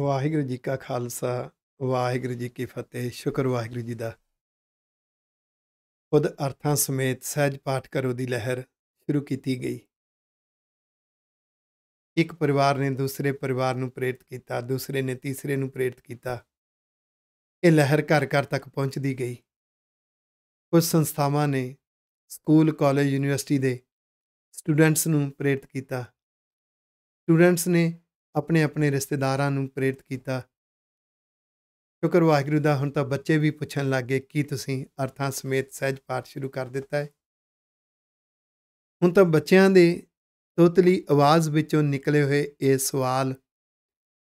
ਵਾਹਿਗੁਰੂ ਜੀ ਕਾ ਖਾਲਸਾ ਵਾਹਿਗੁਰੂ ਜੀ ਕੀ ਫਤਿਹ ਸ਼ੁਕਰ ਵਾਹਿਗੁਰੂ ਜੀ ਦਾ ਖੁਦ ਅਰਥਾਂ ਸਮੇਤ ਸਹਿਜ ਪਾਠ ਕਰੋ ਦੀ ਲਹਿਰ ਸ਼ੁਰੂ ਕੀਤੀ ਗਈ ਇੱਕ ਪਰਿਵਾਰ ਨੇ ਦੂਸਰੇ ਪਰਿਵਾਰ ਨੂੰ ਪ੍ਰੇਰਿਤ ਕੀਤਾ ਦੂਸਰੇ ਨੇ ਤੀਸਰੇ ਨੂੰ ਪ੍ਰੇਰਿਤ ਕੀਤਾ ਇਹ ਲਹਿਰ ਘਰ ਘਰ ਤੱਕ ਪਹੁੰਚਦੀ ਗਈ ਕੁਝ ਸੰਸਥਾਵਾਂ ਨੇ ਸਕੂਲ ਕਾਲਜ ਯੂਨੀਵਰਸਿਟੀ ਦੇ ਸਟੂਡੈਂਟਸ ਨੂੰ ਪ੍ਰੇਰਿਤ ਕੀਤਾ ਸਟੂਡੈਂਟਸ ਨੇ ਆਪਣੇ ਆਪਣੇ ਰਿਸ਼ਤੇਦਾਰਾਂ ਨੂੰ ਪ੍ਰੇਰਿਤ ਕੀਤਾ ਸ਼ੁਕਰ ਵਾਹਿਗੁਰੂ ਦਾ ਹੁਣ ਤਾਂ ਬੱਚੇ ਵੀ ਪੁੱਛਣ ਲੱਗੇ ਕੀ ਤੁਸੀਂ ਅਰਥਾਂ ਸਮੇਤ ਸਹਿਜ ਪਾਠ ਸ਼ੁਰੂ ਕਰ ਦਿੱਤਾ ਹੈ ਹੁਣ ਤਾਂ ਬੱਚਿਆਂ ਦੇ ਤੋਤਲੀ ਆਵਾਜ਼ ਵਿੱਚੋਂ ਨਿਕਲੇ ਹੋਏ ਇਹ ਸਵਾਲ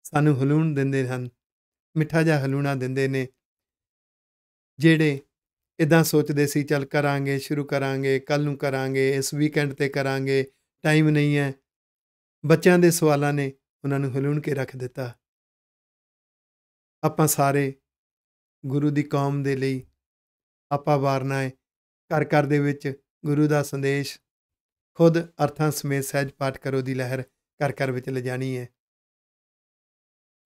ਸਾਨੂੰ ਹਲੂਣ ਦਿੰਦੇ ਹਨ ਮਿੱਠਾ ਜਿਹਾ ਹਲੂਣਾ ਦਿੰਦੇ ਨੇ ਜਿਹੜੇ ਇਦਾਂ ਸੋਚਦੇ ਸੀ ਚੱਲ ਕਰਾਂਗੇ ਸ਼ੁਰੂ ਕਰਾਂਗੇ ਕੱਲ ਨੂੰ ਕਰਾਂਗੇ ਇਸ ਵੀਕਐਂਡ ਤੇ ਕਰਾਂਗੇ ਟਾਈਮ ਨਹੀਂ ਹੈ ਬੱਚਿਆਂ ਦੇ ਸਵਾਲਾਂ ਨੇ ਉਹਨਾਂ ਨੂੰ ਹਲੂਣ ਕੇ ਰੱਖ ਦਿੱਤਾ ਆਪਾਂ ਸਾਰੇ ਗੁਰੂ ਦੀ ਕੌਮ ਦੇ ਲਈ ਆਪਾਂ ਵਾਰਨਾ ਹੈ ਘਰ ਘਰ ਦੇ ਵਿੱਚ ਗੁਰੂ ਦਾ ਸੰਦੇਸ਼ ਖੁਦ ਅਰਥਾਂ ਸਮੇਤ ਸਹਿਜ ਪਾਠ ਕਰੋ ਦੀ ਲਹਿਰ ਘਰ ਘਰ ਵਿੱਚ ਲਿਜਾਣੀ ਹੈ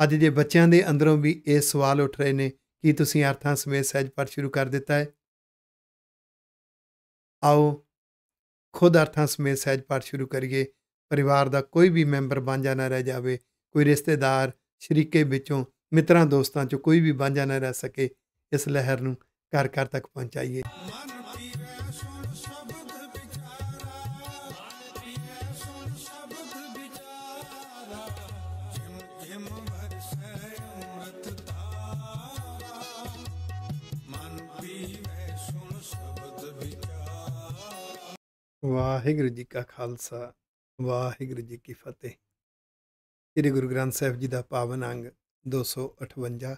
ਅੱਜ ਦੇ ਬੱਚਿਆਂ ਦੇ ਅੰਦਰੋਂ ਵੀ ਇਹ ਸਵਾਲ ਉੱਠ ਰਹੇ ਨੇ ਕਿ ਤੁਸੀਂ ਅਰਥਾਂ ਸਮੇਤ ਸਹਿਜ ਪਾਠ ਸ਼ੁਰੂ ਕਰ ਦਿੱਤਾ ਹੈ ਆਓ ਖੁਦ ਅਰਥਾਂ ਸਮੇਤ ਸਹਿਜ ਪਾਠ ਸ਼ੁਰੂ ਕਰੀਏ ਪਰਿਵਾਰ ਦਾ ਕੋਈ ਵੀ ਮੈਂਬਰ ਬਾਂਝਾ ਨਾ ਰਹਿ ਜਾਵੇ ਕੋਈ ਰਿਸ਼ਤੇਦਾਰ ਸ਼ਰੀਕੇ ਵਿੱਚੋਂ ਮਿੱਤਰਾਂ ਦੋਸਤਾਂ ਚੋਂ ਕੋਈ ਵੀ ਬਾਂਝਾ ਨਾ ਰਹਿ ਸਕੇ ਇਸ ਲਹਿਰ ਨੂੰ ਘਰ ਘਰ ਤੱਕ ਪਹੁੰਚਾਈਏ ਵਾਹਿਗੁਰੂ ਜੀ ਕਾ ਖਾਲਸਾ ਵਾਹਿਗੁਰੂ ਜੀ ਕੀ ਫਤਿਹ ਸ੍ਰੀ ਗੁਰੂ ਗ੍ਰੰਥ ਸਾਹਿਬ ਜੀ ਦਾ ਪਾਵਨ ਅੰਗ 258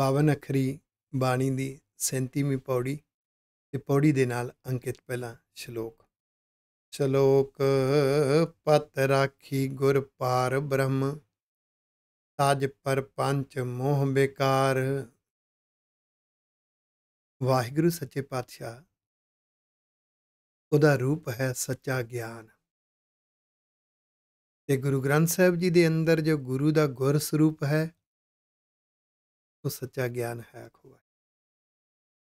52 ਅਖਰੀ ਬਾਣੀ ਦੀ 37ਵੀਂ ਪੌੜੀ ਤੇ ਪੌੜੀ ਦੇ ਨਾਲ ਅੰਕਿਤ ਪਹਿਲਾ ਸ਼ਲੋਕ ਸ਼ਲੋਕ ਪਤ ਰਾਖੀ ਗੁਰ ਪਾਰ ਬ੍ਰਹਮ ਤਾਜ ਪਰ ਪੰਚ ਮੋਹ ਬੇਕਾਰ ਵਾਹਿਗੁਰੂ ਸੱਚੇ ਪਾਤਸ਼ਾਹ ਉਹਦਾ ਰੂਪ ਹੈ ਸੱਚਾ ਗਿਆਨ ਤੇ ਗੁਰੂ ਗ੍ਰੰਥ ਸਾਹਿਬ ਜੀ ਦੇ ਅੰਦਰ ਜੋ ਗੁਰੂ ਦਾ ਗੁਰ ਸਰੂਪ ਹੈ ਉਹ ਸੱਚਾ ਗਿਆਨ ਹੈ ਖੋਆ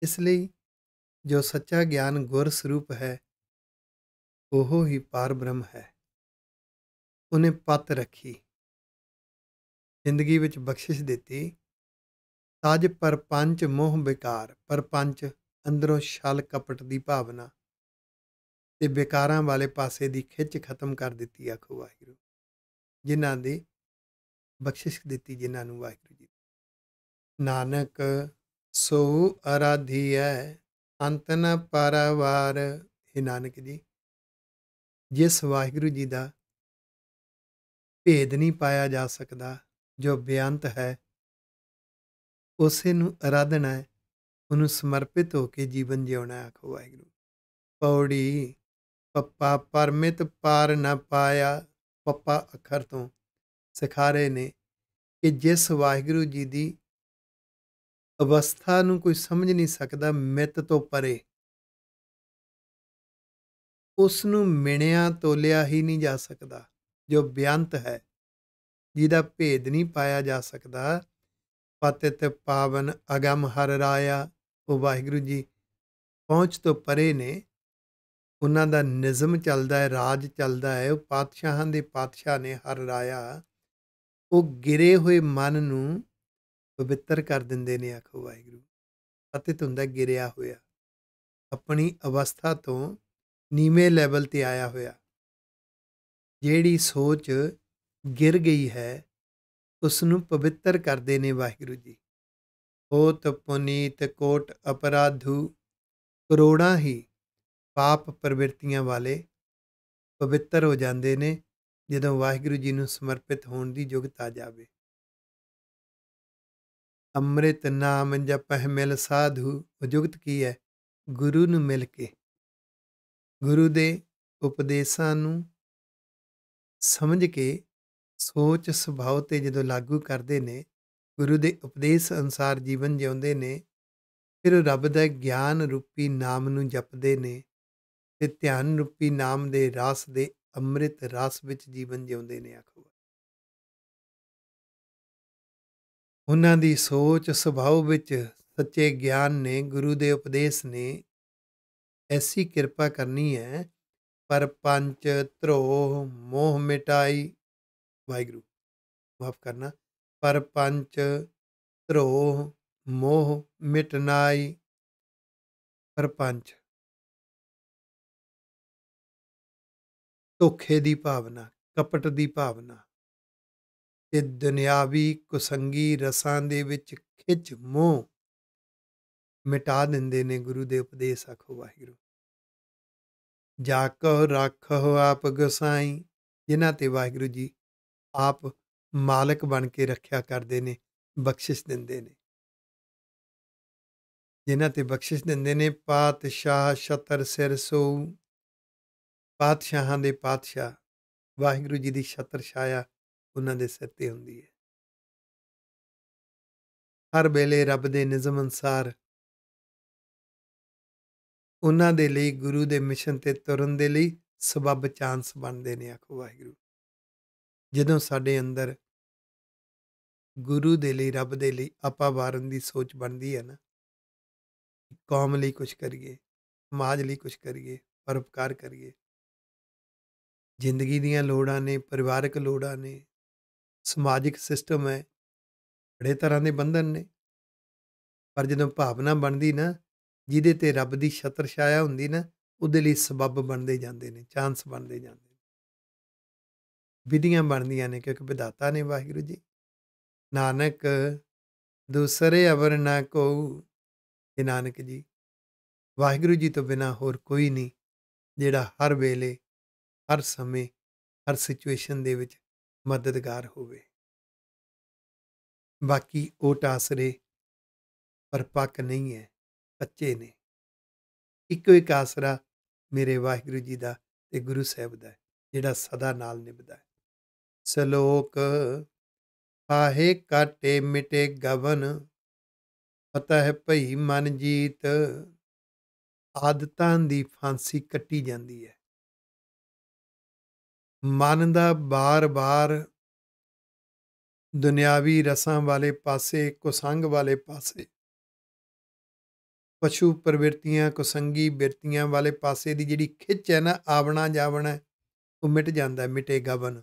ਇਸ ਲਈ ਜੋ ਸੱਚਾ ਗਿਆਨ ਗੁਰ ਸਰੂਪ ਹੈ ਉਹ ਹੀ ਪਾਰ ਬ੍ਰਹਮ ਹੈ ਉਹਨੇ ਪਤ ਰੱਖੀ ਜ਼ਿੰਦਗੀ ਵਿੱਚ ਬਖਸ਼ਿਸ਼ ਦਿੱਤੀ ਤਜ ਪਰਪੰਚ ਮੋਹ ਵਿਕਾਰ ਪਰਪੰਚ ਅੰਦਰੋਂ ਛਲ ਕਪਟ ਦੀ ਭਾਵਨਾ ਤੇ ਵਿਕਾਰਾਂ ਵਾਲੇ ਪਾਸੇ ਦੀ ਖਿੱਚ ਖਤਮ ਕਰ ਦਿੱਤੀ ਆਖੋ ਵਾਹਿਗੁਰੂ ਜਿਨ੍ਹਾਂ ਦੀ ਬਖਸ਼ਿਸ਼ ਦਿੱਤੀ ਜਿਨ੍ਹਾਂ ਨੂੰ ਵਾਹਿਗੁਰੂ ਜੀ ਨਾਨਕ ਸੋ ਅਰਾਧਿਐ ਅੰਤ ਨ ਪਰਵਾਰ ਇਹ ਨਾਨਕ ਜੀ ਜਿਸ ਵਾਹਿਗੁਰੂ ਜੀ ਦਾ ਭੇਦ ਨਹੀਂ ਪਾਇਆ ਜਾ ਸਕਦਾ ਜੋ ਬਿਆੰਤ ਹੈ ਉਸੇ ਨੂੰ ਅਰਾਧਨਾ ਹੈ ਉਹਨੂੰ ਸਮਰਪਿਤ ਹੋ ਕੇ ਜੀਵਨ ਜਿਉਣਾ ਆਖੋ ਵਾਹਿਗੁਰੂ ਪੌੜੀ ਪੱਪਾ ਪਰਮਿਤ ਪਾਰ ਨਾ ਪਾਇਆ ਪੱਪਾ ਅੱਖਰ ਤੋਂ ਸਿਖਾ ਰਹੇ ਨੇ ਕਿ ਜਿਸ ਵਾਹਿਗੁਰੂ ਜੀ ਦੀ ਅਵਸਥਾ ਨੂੰ ਕੋਈ ਸਮਝ ਨਹੀਂ ਸਕਦਾ ਮਿੱਤ ਤੋਂ ਪਰੇ ਉਸ ਨੂੰ ਮਿਣਿਆ ਤੋਲਿਆ ਹੀ ਨਹੀਂ ਜਾ ਸਕਦਾ ਜੋ ਬਿਆੰਤ ਹੈ ਜਿਹਦਾ ਭੇਦ ਨਹੀਂ ਪਾਇਆ ਜਾ ਸਕਦਾ ਪਤੇ ਤੇ ਪਾਵਨ ਅਗਮ ਹਰ ਰਾਇਆ ਉਹ ਵਾਹਿਗੁਰੂ ਜੀ ਪਹੁੰਚ ਤੋਂ ਪਰੇ ਨੇ ਉਹਨਾਂ ਦਾ ਨਿਜ਼ਮ ਚੱਲਦਾ ਹੈ ਰਾਜ ਚੱਲਦਾ ਹੈ ਉਹ ਪਾਤਸ਼ਾਹਾਂ ਦੇ ਪਾਤਸ਼ਾਹ ਨੇ ਹਰ ਰਾਇਆ ਉਹ ਗਿਰੇ ਹੋਏ ਮਨ ਨੂੰ ਪਵਿੱਤਰ ਕਰ ਦਿੰਦੇ ਨੇ ਆਖੋ ਵਾਹਿਗੁਰੂ ਅਤੇ ਹੁੰਦਾ ਗਿਰਿਆ ਹੋਇਆ ਆਪਣੀ ਅਵਸਥਾ ਤੋਂ ਨੀਵੇਂ ਲੈਵਲ ਤੇ ਆਇਆ ਹੋਇਆ ਜਿਹੜੀ ਸੋਚ ਗਿਰ ਗਈ ਹੈ ਉਸ ਨੂੰ ਪਵਿੱਤਰ ਕਰਦੇ ਨੇ ਵਾਹਿਗੁਰੂ ਜੀ ਹੋਤ ਪੁਨੀਤ ਕੋਟ ਅਪਰਾਧੂ ਕਰੋੜਾਂ ਹੀ ਪਾਪ ਪ੍ਰਵਿਰਤੀਆਂ ਵਾਲੇ ਪਵਿੱਤਰ ਹੋ ਜਾਂਦੇ ਨੇ ਜਦੋਂ ਵਾਹਿਗੁਰੂ ਜੀ ਨੂੰ ਸਮਰਪਿਤ ਹੋਣ ਦੀ ਯੋਗਤਾ ਜਾਵੇ ਅੰਮ੍ਰਿਤ ਨਾਮ ਜਪਹਿ ਮਿਲ ਸਾਧੂ ਉਜੁਗਤ ਕੀ ਹੈ ਗੁਰੂ ਨੂੰ ਮਿਲ ਕੇ ਗੁਰੂ ਦੇ ਉਪਦੇਸ਼ਾਂ ਨੂੰ ਸਮਝ ਕੇ ਸੋਚ ਸੁਭਾਅ ਤੇ ਜਦੋਂ ਲਾਗੂ ਕਰਦੇ ਨੇ ਗੁਰੂ ਦੇ ਉਪਦੇਸ਼ ਅਨਸਾਰ ਜੀਵਨ ਜਿਉਂਦੇ ਨੇ ਫਿਰ ਰੱਬ ਦਾ ਗਿਆਨ ਰੂਪੀ ਨਾਮ ਨੂੰ ਜਪਦੇ ਨੇ ਤੇ ਧਿਆਨ ਰੂਪੀ ਨਾਮ ਦੇ ਰਾਸ ਦੇ ਅੰਮ੍ਰਿਤ ਰਾਸ ਵਿੱਚ ਜੀਵਨ ਜਿਉਂਦੇ ਨੇ ਆਖੋ ਉਹਨਾਂ ਦੀ ਸੋਚ ਸੁਭਾਅ ਵਿੱਚ ਸੱਚੇ ਗਿਆਨ ਨੇ ਗੁਰੂ ਦੇ ਉਪਦੇਸ਼ ਨੇ ਐਸੀ ਕਿਰਪਾ ਕਰਨੀ ਹੈ ਪਰ ਪੰਚ ਧਰੋਹ ਮੋਹ ਮਿਟਾਈ ਵਾਹਿਗੁਰੂ ਮਾਫ ਕਰਨਾ ਪਰ ਪੰਚ ਧਰੋਹ ਮੋਹ ਮਿਟਨਾਈ ਪਰ ਪੰਚ ਧੋਖੇ ਦੀ ਭਾਵਨਾ ਕਪਟ ਦੀ ਭਾਵਨਾ ਤੇ ਦੁਨਿਆਵੀ ਕੁਸੰਗੀ ਰਸਾਂ ਦੇ ਵਿੱਚ ਖਿੱਚ ਮੋਹ ਮਿਟਾ ਦਿੰਦੇ ਨੇ ਗੁਰੂ ਦੇ ਉਪਦੇਸ਼ ਆਖੋ ਵਾਹਿਗੁਰੂ ਜਾ ਕੋ ਰੱਖੋ ਆਪ ਗਸਾਈ ਜਿਨ੍ਹਾਂ ਤੇ ਵਾਹਿਗੁਰੂ ਜੀ ਆਪ ਮਾਲਕ ਬਣ ਕੇ ਰੱਖਿਆ ਕਰਦੇ ਨੇ ਬਖਸ਼ਿਸ਼ ਦਿੰਦੇ ਨੇ ਜਿਨ੍ਹਾਂ ਤੇ ਬਖਸ਼ਿਸ਼ ਦਿੰਦੇ ਨੇ ਪਾਤਸ਼ਾਹ ਸ਼ਤਰ ਸਿਰ ਸੋ ਪਾਤਸ਼ਾਹਾਂ ਦੇ ਪਾਤਸ਼ਾਹ ਵਾਹਿਗੁਰੂ ਜੀ ਦੀ ਛਤਰ ਛਾਇਆ ਉਹਨਾਂ ਦੇ ਸਿਰ ਤੇ ਹੁੰਦੀ ਹੈ ਹਰ ਵੇਲੇ ਰੱਬ ਦੇ ਨਿਯਮ ਅਨਸਾਰ ਉਹਨਾਂ ਦੇ ਲਈ ਗੁਰੂ ਦੇ ਮਿਸ਼ਨ ਤੇ ਤੁਰਨ ਦੇ ਲਈ ਸਬਬ ਚਾਂਸ ਬਣਦੇ ਨੇ ਆਖੋ ਵਾਹਿਗੁਰੂ ਜਦੋਂ ਸਾਡੇ ਅੰਦਰ ਗੁਰੂ ਦੇ ਲਈ ਰੱਬ ਦੇ ਲਈ ਆਪਾ ਵਾਰਨ ਦੀ ਸੋਚ ਬਣਦੀ ਹੈ ਨਾ ਕੌਮ ਲਈ ਕੁਝ ਕਰੀਏ ਸਮਾਜ ਲਈ ਕੁਝ ਕਰੀਏ ਪਰਉਪਕਾਰ ਕਰੀਏ ਜ਼ਿੰਦਗੀ ਦੀਆਂ ਲੋੜਾਂ ਨੇ ਪਰਿਵਾਰਕ ਲੋੜਾਂ ਨੇ ਸਮਾਜਿਕ ਸਿਸਟਮ ਹੈ ਬੜੇ ਤਰ੍ਹਾਂ ਦੇ ਬੰਧਨ ਨੇ ਪਰ ਜਦੋਂ ਭਾਵਨਾ ਬਣਦੀ ਨਾ ਜਿਹਦੇ ਤੇ ਰੱਬ ਦੀ ਛਤਰ ਛਾਇਆ ਹੁੰਦੀ ਨਾ ਉਹਦੇ ਲਈ ਸਬਬ ਬਣਦੇ ਜਾਂਦੇ ਨੇ ਚਾਂਸ ਬਣਦੇ ਜਾਂਦੇ ਨੇ ਵਿਧੀਆਂ ਬਣਦੀਆਂ ਨੇ ਕਿਉਂਕਿ ਵਿਦਾਤਾ ਨੇ ਵਾਹਿਗੁਰੂ ਜੀ ਨਾਨਕ ਦੂਸਰੇ ਅਵਰ ਨਾ ਕੋ ਇਹ ਨਾਨਕ ਜੀ ਵਾਹਿਗੁਰੂ ਜੀ ਤੋਂ ਬਿਨਾ ਹੋਰ ਕੋਈ ਨਹੀਂ ਜਿਹੜਾ ਹਰ ਵੇਲੇ ਹਰ ਸਮੇਂ ਹਰ ਸਿਚੁਏਸ਼ਨ ਦੇ ਵਿੱਚ ਮਦਦਗਾਰ ਹੋਵੇ ਬਾਕੀ ਉਹ ਟਾਸਰੇ ਪਰਪੱਕ ਨਹੀਂ ਹੈ ਕੱਚੇ ਨੇ ਇੱਕੋ ਇੱਕ ਆਸਰਾ ਮੇਰੇ ਵਾਹਿਗੁਰੂ ਜੀ ਦਾ ਤੇ ਗੁਰੂ ਸਾਹਿਬ ਦਾ ਜਿਹੜਾ ਸਦਾ ਨਾਲ ਨਿਭਦਾ ਹੈ ਸ਼ਲੋਕ ਪਾਹੇ ਕਾਟੇ ਮਿਟੇ ਗਵਨ ਹੈ ਭਈ ਮਨ ਜੀਤ ਆਦਤਾਂ ਦੀ ਫਾਂਸੀ ਕੱਟੀ ਜਾਂਦੀ ਹੈ ਮਨ ਦਾ ਬਾਰ-ਬਾਰ ਦੁਨਿਆਵੀ ਰਸਾਂ ਵਾਲੇ ਪਾਸੇ ਕੁਸੰਗ ਵਾਲੇ ਪਾਸੇ ਪਸ਼ੂ ਪ੍ਰਵਿਰਤੀਆਂ ਕੁਸੰਗੀ ਬਿਰਤੀਆਂ ਵਾਲੇ ਪਾਸੇ ਦੀ ਜਿਹੜੀ ਖਿੱਚ ਹੈ ਨਾ ਆਵਣਾ ਜਾਵਣਾ ਉਹ ਮਿਟ ਜਾਂਦਾ ਮਿਟੇਗਾ ਬਨ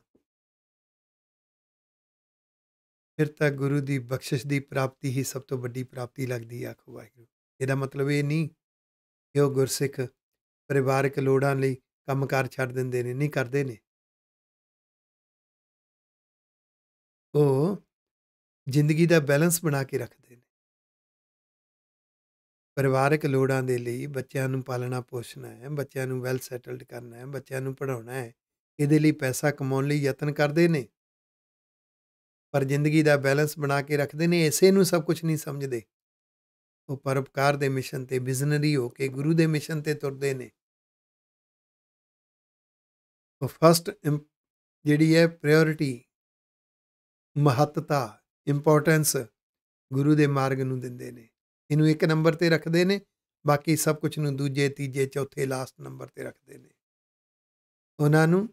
ਫਿਰ ਤਾਂ ਗੁਰੂ ਦੀ ਬਖਸ਼ਿਸ਼ ਦੀ ਪ੍ਰਾਪਤੀ ਹੀ ਸਭ ਤੋਂ ਵੱਡੀ ਪ੍ਰਾਪਤੀ ਲੱਗਦੀ ਆ ਆਖੋ ਵਾਹਿਗੁਰੂ ਇਹਦਾ ਮਤਲਬ ਇਹ ਨਹੀਂ ਕਿ ਉਹ ਗੁਰਸਿੱਖ ਪਰਿਵਾਰਕ ਲੋੜਾਂ ਲਈ ਕੰਮਕਾਰ ਛੱਡ ਦਿੰਦੇ ਨੇ ਨਹੀਂ ਕਰਦੇ ਨੇ ਉਹ ਜ਼ਿੰਦਗੀ ਦਾ ਬੈਲੈਂਸ ਬਣਾ ਕੇ ਰੱਖਦੇ ਨੇ ਪਰਿਵਾਰਕ ਲੋੜਾਂ ਦੇ ਲਈ ਬੱਚਿਆਂ ਨੂੰ ਪਾਲਣਾ ਪੋਸ਼ਣਾ ਹੈ ਬੱਚਿਆਂ ਨੂੰ ਵੈਲ ਸੈਟਲਡ ਕਰਨਾ ਹੈ ਬੱਚਿਆਂ ਨੂੰ ਪੜਾਉਣਾ ਹੈ ਇਹਦੇ ਲਈ ਪੈਸਾ ਕਮਾਉਣ ਲਈ ਯਤਨ ਕਰਦੇ ਨੇ ਪਰ ਜ਼ਿੰਦਗੀ ਦਾ ਬੈਲੈਂਸ ਬਣਾ ਕੇ ਰੱਖਦੇ ਨੇ ਇਸੇ ਨੂੰ ਸਭ ਕੁਝ ਨਹੀਂ ਸਮਝਦੇ ਉਹ ਪਰਉਪਕਾਰ ਦੇ ਮਿਸ਼ਨ ਤੇ ਬਿਜ਼ਨਰੀ ਹੋ ਕੇ ਗੁਰੂ ਦੇ ਮਿਸ਼ਨ ਤੇ ਤੁਰਦੇ ਨੇ ਉਹ ਫਸਟ ਜਿਹੜੀ ਹੈ ਪ੍ਰਾਇੋਰਟੀ ਮਹੱਤਤਾ ਇੰਪੋਰਟੈਂਸ ਗੁਰੂ ਦੇ ਮਾਰਗ ਨੂੰ ਦਿੰਦੇ ਨੇ ਇਹਨੂੰ ਇੱਕ ਨੰਬਰ ਤੇ ਰੱਖਦੇ ਨੇ ਬਾਕੀ ਸਭ ਕੁਝ ਨੂੰ ਦੂਜੇ ਤੀਜੇ ਚੌਥੇ ਲਾਸਟ ਨੰਬਰ ਤੇ ਰੱਖਦੇ ਨੇ ਉਹਨਾਂ ਨੂੰ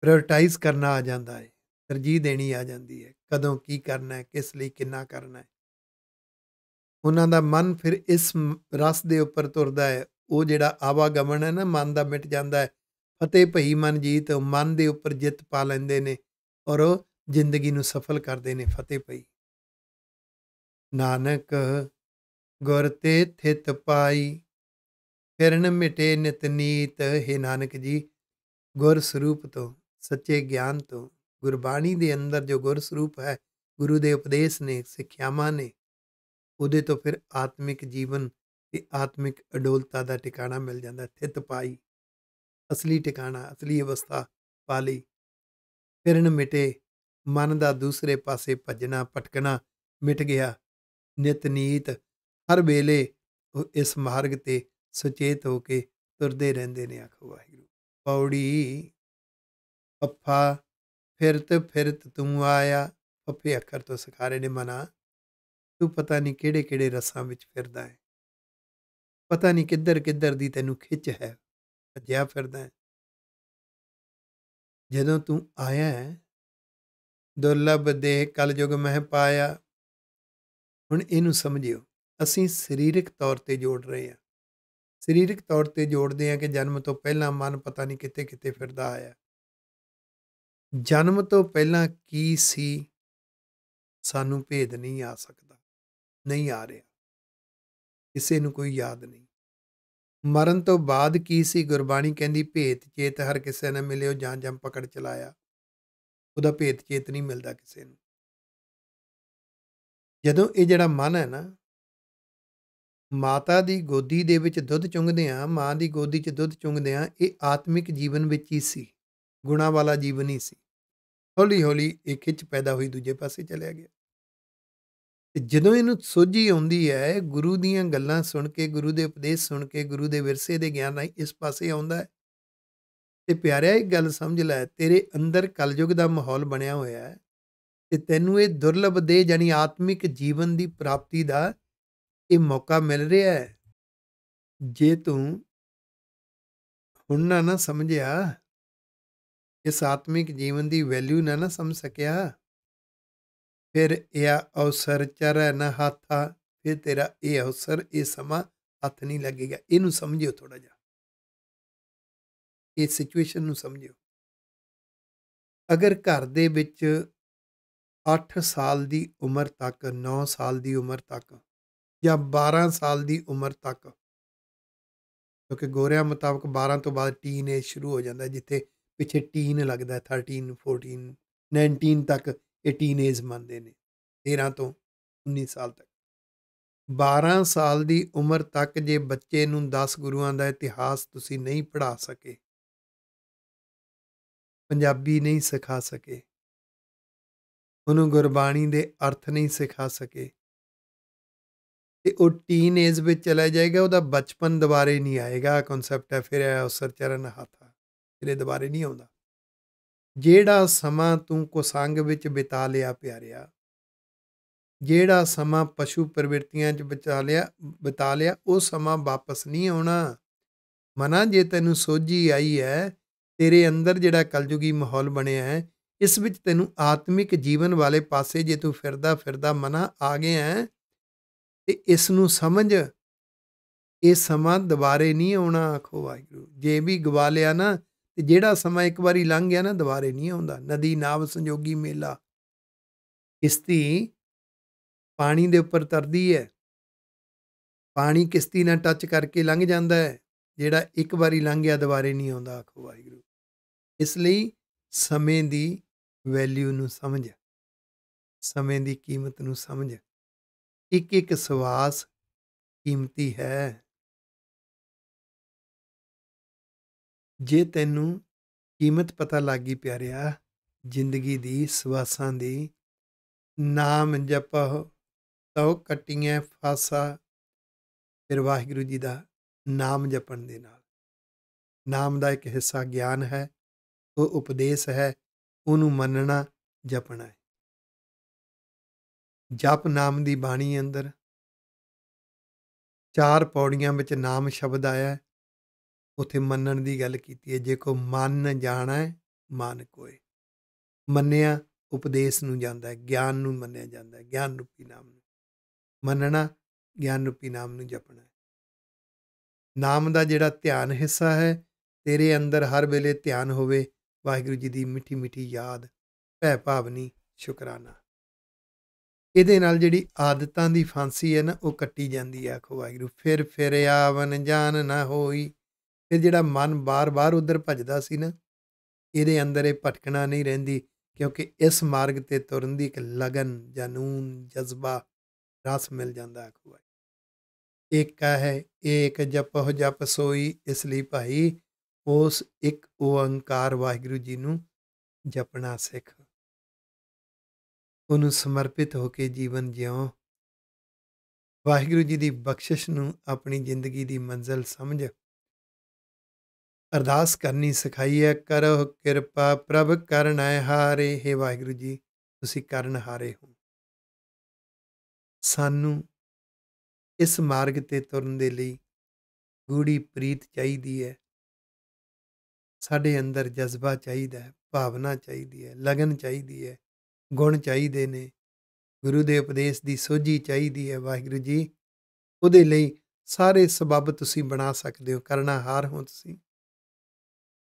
ਪ੍ਰਾਇੋਰਟਾਈਜ਼ ਕਰਨਾ ਆ ਜਾਂਦਾ ਹੈ ਤਰਜੀਹ ਦੇਣੀ ਆ ਜਾਂਦੀ ਹੈ ਕਦੋਂ ਕੀ ਕਰਨਾ ਹੈ ਕਿਸ ਲਈ ਕਿੰਨਾ ਕਰਨਾ ਹੈ ਉਹਨਾਂ ਦਾ ਮਨ ਫਿਰ ਇਸ ਰਸ ਦੇ ਉੱਪਰ ਤੁਰਦਾ ਹੈ ਉਹ ਜਿਹੜਾ ਆਵਾਗਮਨ ਹੈ ਨਾ ਮਨ ਦਾ ਮਿਟ ਜਾਂਦਾ ਹੈ ਫਤਿਹ ਭਈ ਮਨ ਜੀਤ ਮਨ ਦੇ ਉੱਪਰ ਜਿੱਤ ਪਾ ਲੈਂਦੇ ਨੇ ਔਰ ਉਹ ਜ਼ਿੰਦਗੀ ਨੂੰ ਸਫਲ ਕਰਦੇ ਨੇ ਫਤਿਹ ਪਈ ਨਾਨਕ ਗੁਰ ਤੇ ਥਿਤ ਪਾਈ ਫਿਰਨ ਮਿਟੇ ਨਿਤ ਨੀਤ ਹੈ ਨਾਨਕ ਜੀ ਗੁਰ ਸਰੂਪ ਤੋਂ ਸੱਚੇ ਗਿਆਨ ਤੋਂ ਗੁਰਬਾਣੀ ਦੇ ਅੰਦਰ ਜੋ ਗੁਰ ਸਰੂਪ ਹੈ ਗੁਰੂ ਦੇ ਉਪਦੇਸ਼ ਨੇ ਸਿੱਖਿਆਵਾਂ ਨੇ ਉਹਦੇ ਤੋਂ ਫਿਰ ਆਤਮਿਕ ਜੀਵਨ ਤੇ ਆਤਮਿਕ ਅਡੋਲਤਾ ਦਾ ਟਿਕਾਣਾ ਮਿਲ ਜਾਂਦਾ ਥਿਤ ਪਾਈ ਅਸਲੀ ਟਿਕਾਣਾ ਅਸਲੀ ਅਵਸਥਾ ਪਾ ਲਈ ਫਿਰਨ ਮਿਟੇ ਮਨ ਦਾ ਦੂਸਰੇ ਪਾਸੇ ਭੱਜਣਾ ਪਟਕਣਾ ਮਿਟ ਗਿਆ ਨਿਤਨੀਤ ਹਰ ਵੇਲੇ ਉਹ ਇਸ ਮਾਰਗ ਤੇ ਸੁਚੇਤ ਹੋ ਕੇ ਤੁਰਦੇ ਰਹਿੰਦੇ ਨੇ ਆਖੋ ਵਾਹਿਗੁਰੂ ਪੌੜੀ ਅੱਫਾ ਫਿਰਤ ਫਿਰਤ ਤੂੰ ਆਇਆ ਪੱਫੇ ਅੱਖਰ ਤੋਂ ਸਖਾਰੇ ਨੇ ਮਨਾ ਤੂੰ ਪਤਾ ਨਹੀਂ ਕਿਹੜੇ ਕਿਹੜੇ ਰਸਾਂ ਵਿੱਚ ਫਿਰਦਾ ਹੈ ਪਤਾ ਨਹੀਂ ਕਿੱਧਰ ਕਿੱਧਰ ਦੀ ਤੈਨੂੰ ਖਿੱਚ ਹੈ ਭੱਜਿਆ ਫਿਰਦਾ ਹੈ ਜਦੋਂ ਤੂੰ ਆਇਆ ਹੈ ਦੁਰਲਭ ਦੇਹ ਕਲਯੁਗ ਮਹਿ ਪਾਇਆ ਹੁਣ ਇਹਨੂੰ ਸਮਝਿਓ ਅਸੀਂ ਸਰੀਰਕ ਤੌਰ ਤੇ ਜੋੜ ਰਹੇ ਹਾਂ ਸਰੀਰਕ ਤੌਰ ਤੇ ਜੋੜਦੇ ਹਾਂ ਕਿ ਜਨਮ ਤੋਂ ਪਹਿਲਾਂ ਮਨ ਪਤਾ ਨਹੀਂ ਕਿਤੇ ਕਿਤੇ ਫਿਰਦਾ ਆਇਆ ਜਨਮ ਤੋਂ ਪਹਿਲਾਂ ਕੀ ਸੀ ਸਾਨੂੰ ਭੇਦ ਨਹੀਂ ਆ ਸਕਦਾ ਨਹੀਂ ਆ ਰਿਹਾ ਕਿਸੇ ਨੂੰ ਕੋਈ ਯਾਦ ਨਹੀਂ ਮਰਨ ਤੋਂ ਬਾਅਦ ਕੀ ਸੀ ਗੁਰਬਾਣੀ ਕਹਿੰਦੀ ਭੇਤ ਚੇਤ ਹਰ ਕਿਸੇ ਨੇ ਮਿਲਿਓ ਜਾਂ ਜੰਮ ਪਕੜ ਚਲਾਇਆ ਉਹਦਾ ਭੇਤ ਚੇਤ ਨਹੀਂ ਮਿਲਦਾ ਕਿਸੇ ਨੂੰ ਜਦੋਂ ਇਹ ਜਿਹੜਾ ਮਨ ਹੈ ਨਾ ਮਾਤਾ ਦੀ ਗੋਦੀ ਦੇ ਵਿੱਚ ਦੁੱਧ ਚੁੰਗਦੇ ਆ ਮਾਂ ਦੀ ਗੋਦੀ 'ਚ ਦੁੱਧ ਚੁੰਗਦੇ ਆ ਇਹ ਆਤਮਿਕ ਜੀਵਨ ਵਿੱਚ ਹੀ ਸੀ ਗੁਣਾ ਵਾਲਾ ਜੀਵਨ ਹੀ ਸੀ ਹੌਲੀ ਹੌਲੀ ਇਹ ਖਿੱਚ ਪੈਦਾ ਹੋਈ ਦੂਜੇ ਪਾਸੇ ਚਲਿਆ ਗਿਆ ਤੇ ਜਦੋਂ ਇਹਨੂੰ ਸੋਝੀ ਆਉਂਦੀ ਹੈ ਗੁਰੂ ਦੀਆਂ ਗੱਲਾਂ ਸੁਣ ਕੇ ਗੁਰੂ ਦੇ ਉਪਦੇਸ਼ ਸੁਣ ਕੇ ਗੁਰੂ ਦੇ ਵਿਰਸੇ ਦੇ ਗਿਆਨ ਨਾਲ ਇਸ ਪਾਸੇ ਆਉਂਦਾ ਹੈ ਤੇ ਪਿਆਰਿਆ ਇੱਕ ਗੱਲ ਸਮਝ ਲੈ ਤੇਰੇ ਅੰਦਰ ਕਲਯੁਗ ਦਾ ਮਾਹੌਲ ਬਣਿਆ ਹੋਇਆ ਹੈ ਤੇ ਤੈਨੂੰ ਇਹ ਦੁਰਲਭ ਦੇ ਜਾਨੀ ਆਤਮਿਕ ਜੀਵਨ ਦੀ ਪ੍ਰਾਪਤੀ ਦਾ ਇਹ ਮੌਕਾ ਮਿਲ ਰਿਹਾ ਹੈ ਜੇ ਤੂੰ ਹੁਣ ਨਾ ਨਾ ਸਮਝਿਆ ਇਸ ਆਤਮਿਕ ਜੀਵਨ ਦੀ ਵੈਲਿਊ ਨਾ ਨਾ ਸਮਝ ਸਕਿਆ ਫਿਰ ਇਹ ਅਵਸਰ ਚਰੈ ਨਾ ਹਾਥਾ ਫਿਰ ਤੇਰਾ ਇਹ ਅਵਸਰ ਇਹ ਸਮਾਂ ਹੱਥ ਨਹੀਂ ਲੱਗੇਗਾ ਇਹਨੂੰ ਸਮਝਿਓ ਥੋੜਾ ਜਿਹਾ ਇਹ ਸਿਚੁਏਸ਼ਨ ਨੂੰ ਸਮਝਿਓ ਅਗਰ ਘਰ ਦੇ ਵਿੱਚ 8 ਸਾਲ ਦੀ ਉਮਰ ਤੱਕ 9 ਸਾਲ ਦੀ ਉਮਰ ਤੱਕ ਜਾਂ 12 ਸਾਲ ਦੀ ਉਮਰ ਤੱਕ ਕਿਉਂਕਿ ਗੋਰਿਆਂ ਮੁਤਾਬਕ 12 ਤੋਂ ਬਾਅਦ ਟੀਨ ਏਜ ਸ਼ੁਰੂ ਹੋ ਜਾਂਦਾ ਜਿੱਥੇ ਪਿੱਛੇ ਟੀਨ ਲੱਗਦਾ 13 14 19 ਤੱਕ ਇਹ ਟੀਨ ਏਜ ਮੰਨਦੇ ਨੇ 13 ਤੋਂ 19 ਸਾਲ ਤੱਕ 12 ਸਾਲ ਦੀ ਉਮਰ ਤੱਕ ਜੇ ਬੱਚੇ ਨੂੰ 10 ਗੁਰੂਆਂ ਦਾ ਇਤਿਹਾਸ ਤੁਸੀਂ ਨਹੀਂ ਪੜ੍ਹਾ ਸਕੇ ਪੰਜਾਬੀ ਨਹੀਂ ਸਿਖਾ ਸਕੇ ਉਹਨੂੰ ਗੁਰਬਾਣੀ ਦੇ ਅਰਥ ਨਹੀਂ ਸਿਖਾ ਸਕੇ ਤੇ ਉਹ ਟੀਨ ਏਜ ਵਿੱਚ ਚਲਾ ਜਾਏਗਾ ਉਹਦਾ ਬਚਪਨ ਦੁਬਾਰੇ ਨਹੀਂ ਆਏਗਾ ਕਨਸੈਪਟ ਹੈ ਫਿਰ ਉਸਰ ਚਰਨ ਹਾਥਾ ਇਹਦੇ ਦੁਬਾਰੇ ਨਹੀਂ ਆਉਂਦਾ ਜਿਹੜਾ ਸਮਾਂ ਤੂੰ ਕੁਸੰਗ ਵਿੱਚ ਬਿਤਾ ਲਿਆ ਪਿਆਰਿਆ ਜਿਹੜਾ ਸਮਾਂ ਪਸ਼ੂ ਪ੍ਰਵਿਰਤੀਆਂ 'ਚ ਬਚਾ ਲਿਆ ਬਿਤਾ ਲਿਆ ਉਹ ਸਮਾਂ ਵਾਪਸ ਨਹੀਂ ਆਉਣਾ ਮਨਾ ਜੇ ਤੈਨੂੰ ਸੋਝੀ ਆਈ ਹੈ ਤੇਰੇ ਅੰਦਰ ਜਿਹੜਾ ਕਲਯੁਗੀ ਮਾਹੌਲ ਬਣਿਆ ਹੈ ਇਸ ਵਿੱਚ ਤੈਨੂੰ ਆਤਮਿਕ ਜੀਵਨ ਵਾਲੇ ਪਾਸੇ ਜੇ ਤੂੰ ਫਿਰਦਾ ਫਿਰਦਾ ਮਨਾ ਆ ਗਿਆ ਹੈ ਤੇ ਇਸ ਨੂੰ ਸਮਝ ਇਹ ਸਮਾਂ ਦੁਬਾਰੇ ਨਹੀਂ ਆਉਣਾ ਆਖੋ ਵਾਹਿਗੁਰੂ ਜੇ ਵੀ ਗਵਾ ਲਿਆ ਨਾ ਤੇ ਜਿਹੜਾ ਸਮਾਂ ਇੱਕ ਵਾਰੀ ਲੰਘ ਗਿਆ ਨਾ ਦੁਬਾਰੇ ਨਹੀਂ ਆਉਂਦਾ ਨਦੀ ਨਾਵ ਸੰਜੋਗੀ ਮੇਲਾ ਕਿਸ਼ਤੀ ਪਾਣੀ ਦੇ ਉੱਪਰ ਤਰਦੀ ਹੈ ਪਾਣੀ ਕਿਸ਼ਤੀ ਨਾਲ ਟੱਚ ਕਰਕੇ ਲੰਘ ਜਾਂਦਾ ਹੈ ਜਿਹੜਾ ਇੱਕ ਵਾਰੀ ਲੰਘ ਗਿਆ ਦੁਬਾਰੇ ਨਹੀਂ ਆਉਂਦਾ ਆਖੋ ਵਾਹਿਗੁਰੂ ਇਸ ਲਈ ਸਮੇਂ ਦੀ ਵੈਲਿਊ ਨੂੰ ਸਮਝ ਸਮੇਂ ਦੀ ਕੀਮਤ ਨੂੰ ਸਮਝ ਇੱਕ ਇੱਕ ਸਵਾਸ ਕੀਮਤੀ ਹੈ ਜੇ ਤੈਨੂੰ ਕੀਮਤ ਪਤਾ ਲੱਗੀ ਪਿਆਰਿਆ ਜ਼ਿੰਦਗੀ ਦੀ ਸਵਾਸਾਂ ਦੀ ਨਾਮ ਜਪਹੁ ਤਉ ਕਟੀਆਂ ਫਾਸਾ ਫਿਰ ਵਾਹਿਗੁਰੂ ਜੀ ਦਾ ਨਾਮ ਜਪਣ ਦੇ ਨਾਲ ਨਾਮ ਦਾ ਇੱਕ ਹਿੱਸਾ ਗਿਆਨ ਹੈ ਉਹ ਉਪਦੇਸ਼ ਹੈ ਉਹਨੂੰ ਮੰਨਣਾ ਜਪਣਾ ਹੈ ਜਪ ਨਾਮ ਦੀ ਬਾਣੀ ਅੰਦਰ ਚਾਰ ਪੌੜੀਆਂ ਵਿੱਚ ਨਾਮ ਸ਼ਬਦ ਆਇਆ ਉਥੇ ਮੰਨਣ ਦੀ ਗੱਲ ਕੀਤੀ ਹੈ ਜੇ ਕੋ ਮੰਨ ਜਾਣਾ ਹੈ ਮਨ ਕੋਏ ਮੰਨਿਆ ਉਪਦੇਸ਼ ਨੂੰ ਜਾਂਦਾ ਹੈ ਗਿਆਨ ਨੂੰ ਮੰਨਿਆ ਜਾਂਦਾ ਹੈ ਗਿਆਨ ਰੂਪੀ ਨਾਮ ਨੂੰ ਮੰਨਣਾ ਗਿਆਨ ਰੂਪੀ ਨਾਮ ਨੂੰ ਜਪਣਾ ਹੈ ਨਾਮ ਦਾ ਜਿਹੜਾ ਧਿਆਨ ਹਿੱਸਾ ਹੈ ਤੇਰੇ ਅੰਦਰ ਹਰ ਵੇਲੇ ਧਿਆਨ ਹੋਵੇ ਵਾਹਿਗੁਰੂ ਜੀ ਦੀ ਮਿੱਠੀ ਮਿੱਠੀ ਯਾਦ ਭੈ ਭਾਵਨੀ ਸ਼ੁਕਰਾਨਾ ਇਹਦੇ ਨਾਲ ਜਿਹੜੀ ਆਦਤਾਂ ਦੀ ਫਾਂਸੀ ਹੈ ਨਾ ਉਹ ਕੱਟੀ ਜਾਂਦੀ ਹੈ ਆਖੋ ਵਾਹਿਗੁਰੂ ਫਿਰ ਫਿਰ ਆਵਨ ਜਾਨ ਨਾ ਹੋਈ ਫਿਰ ਜਿਹੜਾ ਮਨ ਬਾਰ-ਬਾਰ ਉਧਰ ਭਜਦਾ ਸੀ ਨਾ ਇਹਦੇ ਅੰਦਰ ਇਹ ਭਟਕਣਾ ਨਹੀਂ ਰਹਿੰਦੀ ਕਿਉਂਕਿ ਇਸ ਮਾਰਗ ਤੇ ਤੁਰਨ ਦੀ ਇੱਕ ਲਗਨ ਜਨੂਨ ਜਜ਼ਬਾ ਰਸ ਮਿਲ ਜਾਂਦਾ ਆਖੋ ਇੱਕ ਹੈ ਇੱਕ ਜਪ ਹੋ ਜਪ ਸੋਈ ਇਸ ਲਈ ਭਾਈ ਉਸ ਇੱਕ ਓੰਕਾਰ ਵਾਹਿਗੁਰੂ ਜੀ ਨੂੰ ਜਪਣਾ ਸਿੱਖ ਉਹਨੂੰ ਸਮਰਪਿਤ ਹੋ ਕੇ ਜੀਵਨ ਜਿਉ ਵਾਹਿਗੁਰੂ ਜੀ ਦੀ ਬਖਸ਼ਿਸ਼ ਨੂੰ ਆਪਣੀ ਜ਼ਿੰਦਗੀ ਦੀ ਮੰਜ਼ਲ ਸਮਝ ਅਰਦਾਸ ਕਰਨੀ ਸਿਖਾਈ ਹੈ ਕਰੋ ਕਿਰਪਾ ਪ੍ਰਭ ਕਰਨੈ ਹਾਰੇ ਹੈ ਵਾਹਿਗੁਰੂ ਜੀ ਤੁਸੀਂ ਕਰਨ ਹਾਰੇ ਹੋ ਸਾਨੂੰ ਇਸ ਮਾਰਗ ਤੇ ਤੁਰਨ ਦੇ ਲਈ ਗੂੜੀ ਪ੍ਰੀਤ ਚਾਹੀਦੀ ਹੈ ਸਾਡੇ ਅੰਦਰ ਜਜ਼ਬਾ ਚਾਹੀਦਾ ਹੈ ਭਾਵਨਾ ਚਾਹੀਦੀ ਹੈ ਲਗਨ ਚਾਹੀਦੀ ਹੈ ਗੁਣ ਚਾਹੀਦੇ ਨੇ ਗੁਰੂ ਦੇ ਉਪਦੇਸ਼ ਦੀ ਸੋਝੀ ਚਾਹੀਦੀ ਹੈ ਵਾਹਿਗੁਰੂ ਜੀ ਉਹਦੇ ਲਈ ਸਾਰੇ ਸਬਬ ਤੁਸੀਂ ਬਣਾ ਸਕਦੇ ਹੋ ਕਰਨਾ ਹਾਰ ਹੋ ਤੁਸੀਂ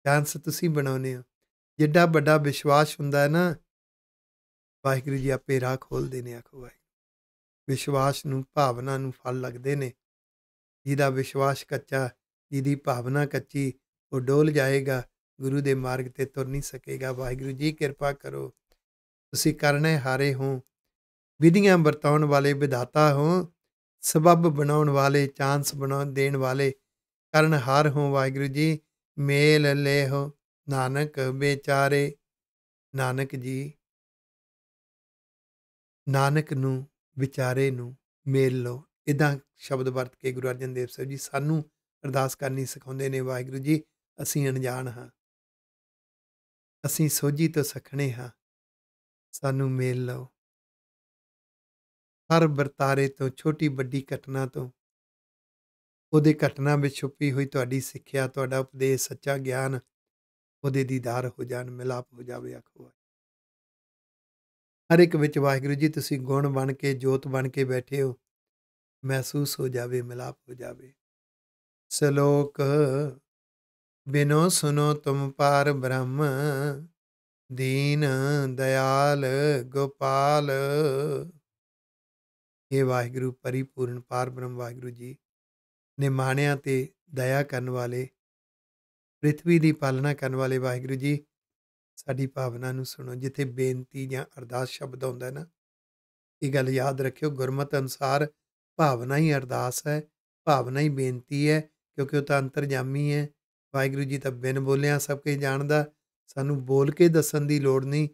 ਚਾਂਸ ਤੁਸੀਂ ਬਣਾਉਨੇ ਹੋ ਜਿੱਡਾ ਵੱਡਾ ਵਿਸ਼ਵਾਸ ਹੁੰਦਾ ਹੈ ਨਾ ਵਾਹਿਗੁਰੂ ਜੀ ਆਪੇ ਰਾਹ ਖੋਲਦੇ ਨੇ ਆਖੋ ਵਾਹਿਗੁਰੂ ਵਿਸ਼ਵਾਸ ਨੂੰ ਭਾਵਨਾ ਨੂੰ ਫਲ ਲੱਗਦੇ ਨੇ ਜਿਹਦਾ ਵਿਸ਼ਵਾਸ ਕੱਚਾ ਜਿਹਦੀ ਭਾਵਨਾ ਕੱਚੀ ਉਹ ਡੋਲ ਜਾਏਗਾ ਗੁਰੂ ਦੇ ਮਾਰਗ ਤੇ ਤੁਰ ਨਹੀਂ ਸਕੇਗਾ ਵਾਹਿਗੁਰੂ ਜੀ ਕਿਰਪਾ ਕਰੋ ਤੁਸੀਂ ਕਰਨੇ ਹਾਰੇ ਹੋ ਵਿਧੀਆਂ ਵਰਤਾਉਣ ਵਾਲੇ ਵਿਦਾਤਾ ਹੋ ਸਬਬ ਬਣਾਉਣ ਵਾਲੇ ਚਾਂਸ ਬਣਾਉਣ ਦੇਣ ਵਾਲੇ ਕਰਨ ਹਾਰ ਹੋ ਵਾਹਿਗੁਰੂ ਜੀ ਮੇਲ ਲੈ ਹੋ ਨਾਨਕ ਵਿਚਾਰੇ ਨਾਨਕ ਜੀ ਨਾਨਕ ਨੂੰ ਵਿਚਾਰੇ ਨੂੰ ਮੇਲ ਲਓ ਇਦਾਂ ਸ਼ਬਦ ਵਰਤ ਕੇ ਗੁਰੂ ਅਰਜਨ ਦੇਵ ਸਾਹਿਬ ਜੀ ਸਾਨੂੰ ਅਰਦਾਸ ਕਰਨੀ ਸਿਖਾਉਂਦੇ ਨੇ ਵਾਹਿਗੁਰੂ ਜੀ ਅਸੀਂ ਅਣਜਾਣ ਹਾਂ ਅਸੀਂ ਸੋਝੀ ਤੋਂ ਸਖਣੇ ਹਾਂ ਸਾਨੂੰ ਮੇਲ ਲਓ ਹਰ ਵਰਤਾਰੇ ਤੋਂ ਛੋਟੀ ਵੱਡੀ ਘਟਨਾ ਤੋਂ ਉਹਦੇ ਘਟਨਾ ਵਿੱਚ ਛੁਪੀ ਹੋਈ ਤੁਹਾਡੀ ਸਿੱਖਿਆ ਤੁਹਾਡਾ ਉਪਦੇਸ਼ ਸੱਚਾ ਗਿਆਨ ਉਹਦੇ ਦੀਦਾਰ ਹੋ ਜਾਣ ਮਿਲਾਪ ਹੋ ਜਾਵੇ ਆਖੋ ਹਰ ਇੱਕ ਵਿੱਚ ਵਾਹਿਗੁਰੂ ਜੀ ਤੁਸੀਂ ਗੁਣ ਬਣ ਕੇ ਜੋਤ ਬਣ ਕੇ ਬੈਠੇ ਹੋ ਮਹਿਸੂਸ ਹੋ ਜਾਵੇ ਮਿਲਾਪ ਹੋ ਜਾਵੇ ਸ਼ਲੋਕ ਬਿਨੋ ਸੁਨੋ ਤੁਮ ਪਾਰ ਬ੍ਰਹਮ ਦੀਨ ਦਇਆਲ ਗੋਪਾਲ ਇਹ ਵਾਹਿਗੁਰੂ ਪਰਿਪੂਰਨ ਪਾਰ ਬ੍ਰਹਮ ਵਾਹਿਗੁਰੂ ਜੀ ਨੇ ਮਾਣਿਆ ਤੇ ਦਇਆ ਕਰਨ ਵਾਲੇ ਪ੍ਰithvi ਦੀ ਪਾਲਣਾ ਕਰਨ ਵਾਲੇ ਵਾਹਿਗੁਰੂ ਜੀ ਸਾਡੀ ਭਾਵਨਾ ਨੂੰ ਸੁਣੋ ਜਿੱਥੇ ਬੇਨਤੀ ਜਾਂ ਅਰਦਾਸ ਸ਼ਬਦ ਆਉਂਦਾ ਹੈ ਨਾ ਇਹ ਗੱਲ ਯਾਦ ਰੱਖਿਓ ਗੁਰਮਤ ਅਨਸਾਰ ਭਾਵਨਾ ਹੀ ਅਰਦਾਸ ਹੈ ਭਾਵਨਾ ਹੀ ਬੇਨਤੀ ਹੈ ਕਿਉਂਕਿ ਉਹ ਤਾਂ ਅੰਤਰਜਾਮੀ ਹੈ ਵਾਹਿਗੁਰੂ ਜੀ ਤਾਂ ਬਿਨ ਬੋਲਿਆ ਸਭ ਕੁਝ ਜਾਣਦਾ ਸਾਨੂੰ ਬੋਲ ਕੇ ਦੱਸਣ ਦੀ ਲੋੜ ਨਹੀਂ